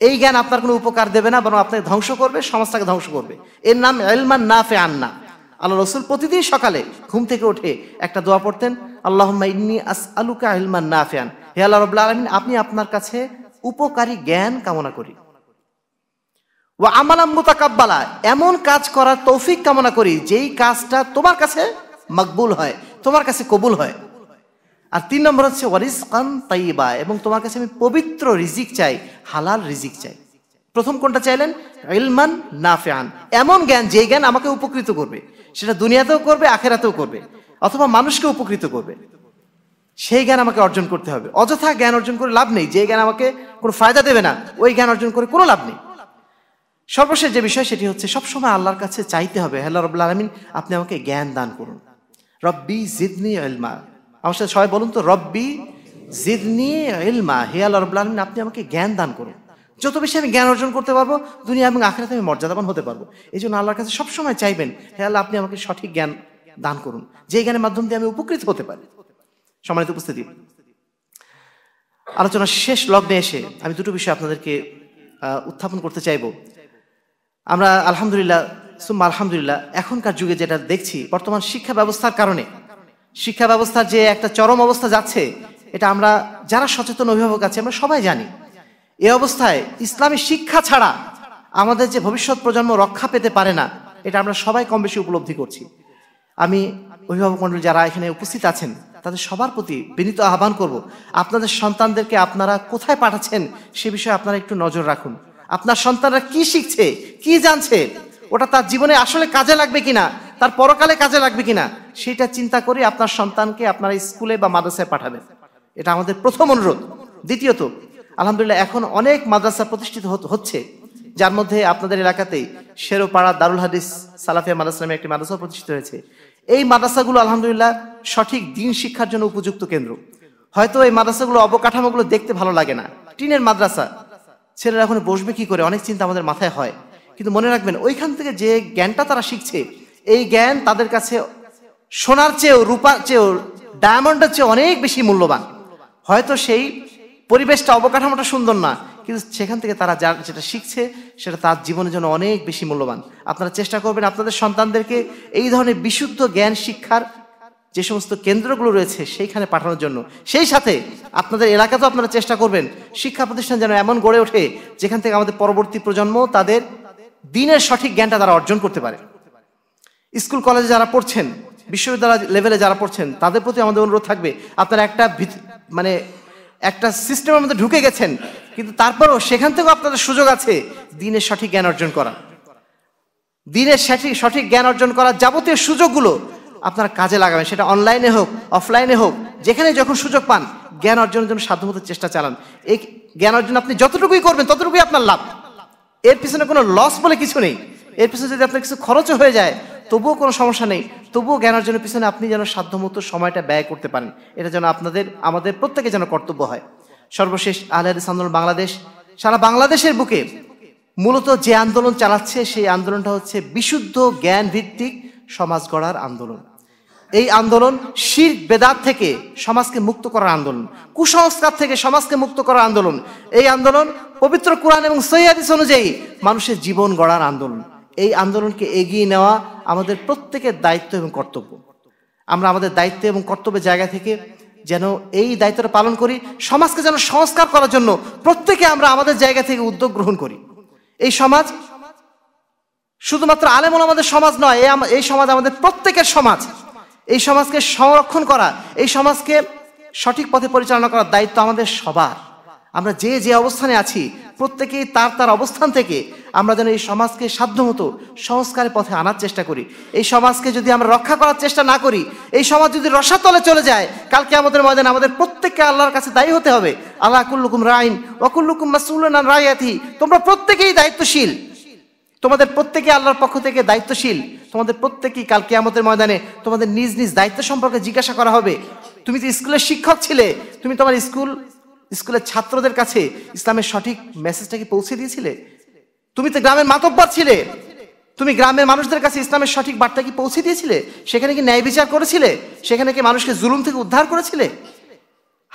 এই জ্ঞান আপনার কোনো উপকার দেবে না বরং আপনাকে ধ্বংস করবে সমাজটাকে ধ্বংস করবে এর নাম এলমান না ফে আন্না আল্লাহ রসুল প্রতিদিন সকালে ঘুম থেকে উঠে একটা দোয়া পড়তেন আল্লাহ ইন্নি আস আলুকা এলমান না ফেয়ান হে আল্লাহ রবুল্লা আলমিন আপনি আপনার কাছে উপকারী জ্ঞান কামনা করি ও আমালাম মোতাকাব্বালা এমন কাজ করার তৌফিক কামনা করি যেই কাজটা তোমার কাছে মকবুল হয় তোমার কাছে কবুল হয় আর তিন নম্বর হচ্ছে ওয়ারিস কান তাইবা এবং তোমার কাছে আমি পবিত্র রিজিক চাই হালাল রিজিক চাই প্রথম কোনটা চাইলেন ইলমান নাফিয়ান এমন জ্ঞান যে জ্ঞান আমাকে উপকৃত করবে সেটা দুনিয়াতেও করবে আখেরাতেও করবে অথবা মানুষকে উপকৃত করবে সেই জ্ঞান আমাকে অর্জন করতে হবে অযথা জ্ঞান অর্জন করে লাভ নেই যে জ্ঞান আমাকে কোনো ফায়দা দেবে না ওই জ্ঞান অর্জন করে কোনো লাভ নেই সর্বশেষ যে বিষয় সেটি হচ্ছে সবসময় আল্লাহর কাছে চাইতে হবে হ্যালো রব্লা আলমিন আপনি আমাকে জ্ঞান দান করুন রব্বি জিদনি এলমা আমার সাথে সবাই বলুন তো রব্বি জিদনি এলমা হে আল্লাহ রব্লা আলমিন আপনি আমাকে জ্ঞান দান করুন যত বেশি আমি জ্ঞান অর্জন করতে পারবো দুনিয়া এবং আখড়াতে আমি মর্যাদাবান হতে পারবো এই জন্য আল্লাহর কাছে সবসময় চাইবেন হে আল্লাহ আপনি আমাকে সঠিক জ্ঞান দান করুন যে জ্ঞানের মাধ্যম দিয়ে আমি উপকৃত হতে পারি সম্মানিত উপস্থিতি আলোচনার শেষ লগ্নে এসে আমি দুটো বিষয় আপনাদেরকে উত্থাপন করতে চাইব আমরা আলহামদুলিল্লাহ সুম্মা আলহামদুলিল্লাহ এখনকার যুগে যেটা দেখছি বর্তমান শিক্ষা ব্যবস্থার কারণে শিক্ষা ব্যবস্থার যে একটা চরম অবস্থা যাচ্ছে এটা আমরা যারা সচেতন অভিভাবক আছে আমরা সবাই জানি এ অবস্থায় ইসলামী শিক্ষা ছাড়া আমাদের যে ভবিষ্যৎ প্রজন্ম রক্ষা পেতে পারে না এটা আমরা সবাই কম বেশি উপলব্ধি করছি আমি অভিভাবক মন্ডল যারা এখানে উপস্থিত আছেন তাদের সবার প্রতি বিনীত আহ্বান করব আপনাদের সন্তানদেরকে আপনারা কোথায় পাঠাচ্ছেন সে বিষয়ে আপনারা একটু নজর রাখুন আপনার সন্তানরা কি শিখছে কি জানছে ওটা তার জীবনে আসলে কাজে লাগবে কিনা তার পরকালে কাজে লাগবে কিনা সেটা চিন্তা করে আপনার সন্তানকে আপনারা স্কুলে বা মাদ্রাসায় পাঠাবেন এটা আমাদের প্রথম অনুরোধ দ্বিতীয়ত আলহামদুলিল্লাহ এখন অনেক মাদ্রাসা প্রতিষ্ঠিত হচ্ছে যার মধ্যে আপনাদের এলাকাতেই শেরোপাড়া দারুল হাদিস সালাফিয়া মাদ্রাসা নামে একটি মাদ্রাসা প্রতিষ্ঠিত হয়েছে এই মাদ্রাসাগুলো আলহামদুলিল্লাহ সঠিক দিন শিক্ষার জন্য উপযুক্ত কেন্দ্র হয়তো এই মাদ্রাসাগুলো অবকাঠামোগুলো দেখতে ভালো লাগে না টিনের মাদ্রাসা ছেলেরা এখন বসবে কি করে অনেক চিন্তা আমাদের মাথায় হয় কিন্তু মনে রাখবেন ওইখান থেকে যে জ্ঞানটা তারা শিখছে এই জ্ঞান তাদের কাছে সোনার চেয়েও রূপার চেয়েও ডায়মন্ডের চেয়ে অনেক বেশি মূল্যবান হয়তো সেই পরিবেশটা অবকাঠামোটা সুন্দর না কিন্তু সেখান থেকে তারা যা যেটা শিখছে সেটা তার জীবনের জন্য অনেক বেশি মূল্যবান আপনারা চেষ্টা করবেন আপনাদের সন্তানদেরকে এই ধরনের বিশুদ্ধ জ্ঞান শিক্ষার যে সমস্ত কেন্দ্রগুলো রয়েছে সেইখানে পাঠানোর জন্য সেই সাথে আপনাদের এলাকাতেও আপনারা চেষ্টা করবেন শিক্ষা প্রতিষ্ঠান যেন এমন গড়ে ওঠে যেখান থেকে আমাদের পরবর্তী প্রজন্ম তাদের দিনের সঠিক জ্ঞানটা তারা অর্জন করতে পারে স্কুল কলেজে যারা পড়ছেন বিশ্ববিদ্যালয় লেভেলে যারা পড়ছেন তাদের প্রতি আমাদের অনুরোধ থাকবে আপনারা একটা মানে একটা সিস্টেমের মধ্যে ঢুকে গেছেন কিন্তু তারপরেও সেখান থেকেও আপনাদের সুযোগ আছে দিনের সঠিক জ্ঞান অর্জন করা দিনের সঠিক সঠিক জ্ঞান অর্জন করার যাবতীয় সুযোগগুলো আপনারা কাজে লাগাবেন সেটা অনলাইনে হোক অফলাইনে হোক যেখানে যখন সুযোগ পান জ্ঞান অর্জনের জন্য সাধ্যমতো চেষ্টা চালান এই জ্ঞান অর্জন আপনি যতটুকুই করবেন ততটুকুই আপনার লাভ এর পিছনে কোনো লস বলে কিছু নেই এর পিছনে যদি আপনার কিছু খরচও হয়ে যায় তবুও কোনো সমস্যা নেই তবুও জ্ঞান অর্জনের পিছনে আপনি যেন সাধ্যমতো সময়টা ব্যয় করতে পারেন এটা যেন আপনাদের আমাদের প্রত্যেকে যেন কর্তব্য হয় সর্বশেষ আহলে আন্দোলন বাংলাদেশ সারা বাংলাদেশের বুকে মূলত যে আন্দোলন চালাচ্ছে সেই আন্দোলনটা হচ্ছে বিশুদ্ধ জ্ঞান ভিত্তিক সমাজ গড়ার আন্দোলন এই আন্দোলন শির বেদাত থেকে সমাজকে মুক্ত করার আন্দোলন কুসংস্কার থেকে সমাজকে মুক্ত করার আন্দোলন এই আন্দোলন পবিত্র কোরআন এবং সৈয়াদিস অনুযায়ী মানুষের জীবন গড়ার আন্দোলন এই আন্দোলনকে এগিয়ে নেওয়া আমাদের প্রত্যেকের দায়িত্ব এবং কর্তব্য আমরা আমাদের দায়িত্ব এবং কর্তব্যের জায়গা থেকে যেন এই দায়িত্বটা পালন করি সমাজকে যেন সংস্কার করার জন্য প্রত্যেকে আমরা আমাদের জায়গা থেকে উদ্যোগ গ্রহণ করি এই সমাজ শুধুমাত্র আলেমন আমাদের সমাজ নয় এই সমাজ আমাদের প্রত্যেকের সমাজ এই সমাজকে সংরক্ষণ করা এই সমাজকে সঠিক পথে পরিচালনা করার দায়িত্ব আমাদের সবার আমরা যে যে অবস্থানে আছি প্রত্যেকেই তার তার অবস্থান থেকে আমরা যেন এই সমাজকে সাধ্যমতো সংস্কারের পথে আনার চেষ্টা করি এই সমাজকে যদি আমরা রক্ষা করার চেষ্টা না করি এই সমাজ যদি রসাতলে চলে যায় কালকে আমাদের ময়দান আমাদের প্রত্যেককে আল্লাহর কাছে দায়ী হতে হবে আল্লাহ কুল্লুকুম রাইন অকুল্লুকুম মাসুল্লান রায়াতি তোমরা প্রত্যেকেই দায়িত্বশীল তোমাদের প্রত্যেকে আল্লাহর পক্ষ থেকে দায়িত্বশীল তোমাদের প্রত্যেকেই কালকে আমাদের ময়দানে তোমাদের নিজ নিজ দায়িত্ব সম্পর্কে জিজ্ঞাসা করা হবে তুমি যে স্কুলের শিক্ষক ছিলে তুমি তোমার স্কুল স্কুলের ছাত্রদের কাছে ইসলামের সঠিক মেসেজটাকে পৌঁছে দিয়েছিলে তুমি তো গ্রামের মাতব্বর ছিলে তুমি গ্রামের মানুষদের কাছে ইসলামের সঠিক বার্তা কি পৌঁছে দিয়েছিলে সেখানে কি ন্যায় বিচার করেছিলে সেখানে কি মানুষকে জুলুম থেকে উদ্ধার করেছিলে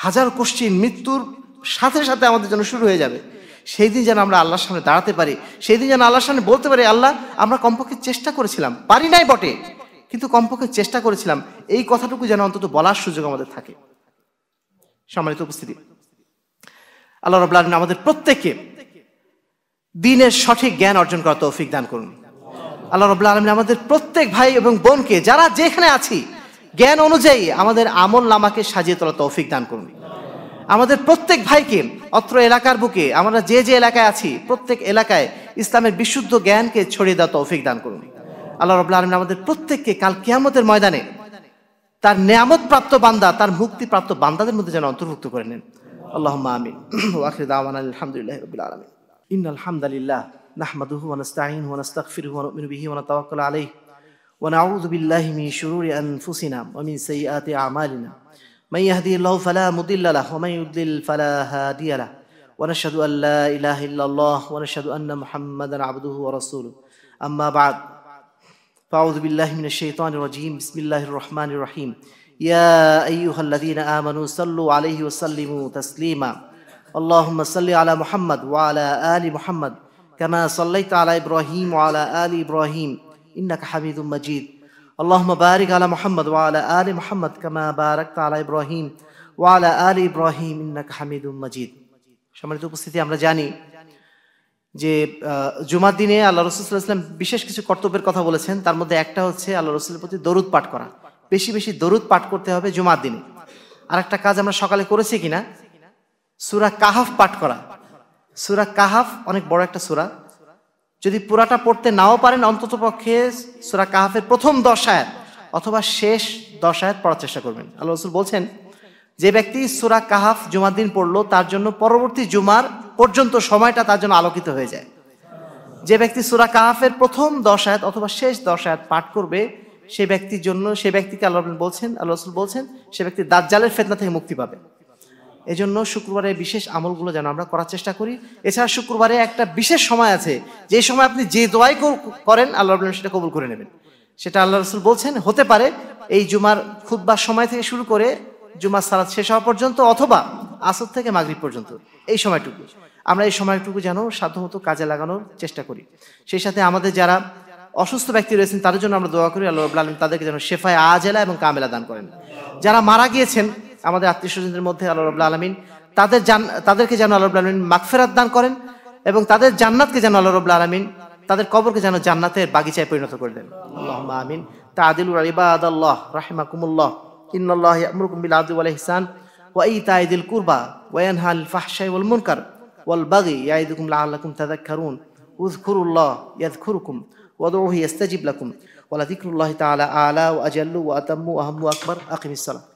হাজার কোশ্চিন মৃত্যুর সাথে সাথে আমাদের জন্য শুরু হয়ে যাবে সেই দিন যেন আমরা আল্লাহর সামনে দাঁড়াতে পারি সেই দিন যেন আল্লাহর সামনে বলতে পারি আল্লাহ আমরা কমপক্ষে চেষ্টা করেছিলাম পারি নাই বটে কিন্তু কমপক্ষে চেষ্টা করেছিলাম এই কথাটুকু যেন অন্তত বলার সুযোগ আমাদের থাকে সম্মানিত উপস্থিতি আল্লাহ রব আলমিন আমাদের প্রত্যেককে দিনের সঠিক জ্ঞান অর্জন করা তৌফিক দান করুন আল্লাহ রব আলমিন আমাদের প্রত্যেক ভাই এবং বোনকে যারা যেখানে আছি জ্ঞান অনুযায়ী আমাদের আমল নামাকে সাজিয়ে তোলা তৌফিক দান করুন আমাদের প্রত্যেক ভাইকে অত্র এলাকার বুকে আমরা যে যে এলাকায় আছি প্রত্যেক এলাকায় ইসলামের বিশুদ্ধ জ্ঞানকে ছড়িয়ে দেওয়া তৌফিক দান করুন আল্লাহ রবুল্লা আলমিন আমাদের প্রত্যেককে কাল কেয়ামতের ময়দানে তার প্রাপ্ত বান্দা তার মুক্তিপ্রাপ্ত বান্দাদের মধ্যে যেন অন্তর্ভুক্ত করে নেন اللهم آمين [clears throat] وآخر دعوانا الحمد لله رب العالمين إن الحمد لله نحمده ونستعينه ونستغفره ونؤمن به ونتوكل عليه ونعوذ بالله من شرور أنفسنا ومن سيئات أعمالنا من يهدي الله فلا مضل له ومن يضلل فلا هادي له ونشهد أن لا إله إلا الله ونشهد أن محمدا عبده ورسوله أما بعد فأعوذ بالله من الشيطان الرجيم بسم الله الرحمن الرحيم يا أيها الذين آمنوا صلوا عليه وسلموا تسليما اللهم صل على محمد وعلى آل محمد كما صليت على إبراهيم وعلى آل إبراهيم إنك حميد مجيد اللهم بارك على محمد وعلى آل محمد كما باركت على إبراهيم وعلى آل إبراهيم إنك حميد مجيد সম্মানিত উপস্থিতি আমরা জানি যে জুমার দিনে আল্লাহ রসুল ইসলাম বিশেষ কিছু কর্তব্যের কথা বলেছেন তার মধ্যে একটা হচ্ছে আল্লাহ রসুলের প্রতি দরুদ পাঠ করা বেশি বেশি দরুদ পাঠ করতে হবে জুমার দিনে আর একটা কাজ আমরা সকালে করেছি কিনা সুরা কাহাফ পাঠ করা সুরা কাহাফ অনেক বড় একটা সুরা যদি পুরাটা পড়তে নাও পারেন অন্তত পক্ষে সুরা কাহাফের প্রথম দশায়াত অথবা শেষ দশায়াত পড়ার চেষ্টা করবেন আল্লাহ রসুল বলছেন যে ব্যক্তি সুরা কাহাফ জুমার দিন পড়লো তার জন্য পরবর্তী জুমার পর্যন্ত সময়টা তার জন্য আলোকিত হয়ে যায় যে ব্যক্তি সুরা কাহাফের প্রথম দশায়াত অথবা শেষ দশায়াত পাঠ করবে সে ব্যক্তির জন্য সে ব্যক্তিকে আল্লাহ বলছেন আল্লাহ রসুল বলছেন সে ব্যক্তি দাজ্জালের ফেতনা থেকে মুক্তি পাবে এজন্য শুক্রবারে বিশেষ আমলগুলো যেন আমরা করার চেষ্টা করি এছাড়া শুক্রবারে একটা বিশেষ সময় আছে যে সময় আপনি যে দোয়াই করেন আল্লাহ সেটা কবুল করে নেবেন সেটা আল্লাহ রসুল বলছেন হতে পারে এই জুমার খুববার সময় থেকে শুরু করে জুমার সালাদ শেষ হওয়া পর্যন্ত অথবা আসর থেকে মাগরিব পর্যন্ত এই সময়টুকু আমরা এই সময়টুকু যেন সাধ্যমতো কাজে লাগানোর চেষ্টা করি সেই সাথে আমাদের যারা অসুস্থ ব্যক্তি রয়েছেন তাদের জন্য আমরা দোয়া করি আল্লাহ আলম তাদেরকে যেন শেফায় আজেলা এবং কামেলা দান করেন যারা মারা গিয়েছেন আমাদের আত্মীয় স্বজনদের মধ্যে আল্লাহ রবুল্লা আলমিন তাদের জান তাদেরকে যেন আল্লাহ আলমিন মাকফেরাত দান করেন এবং তাদের জান্নাতকে যেন আল্লাহ রবুল্লা আলমিন তাদের কবরকে যেন জান্নাতের বাগিচায় পরিণত করে দেন আল্লাহ আমিন তা আদিল ইবাদাল্লাহ রাহিমা কুমুল্লাহ ইন্নআল্লাহ আমরুকুম বিল আদু আলহ ইহসান وإيتاء ذي القربى وينهى عن الفحشاء والمنكر والبغي يعظكم لعلكم تذكرون اذكروا الله يذكركم وادعوه يستجب لكم ولذكر الله تعالى أعلى وأجل وأتم وأهم وأكبر أقم الصلاة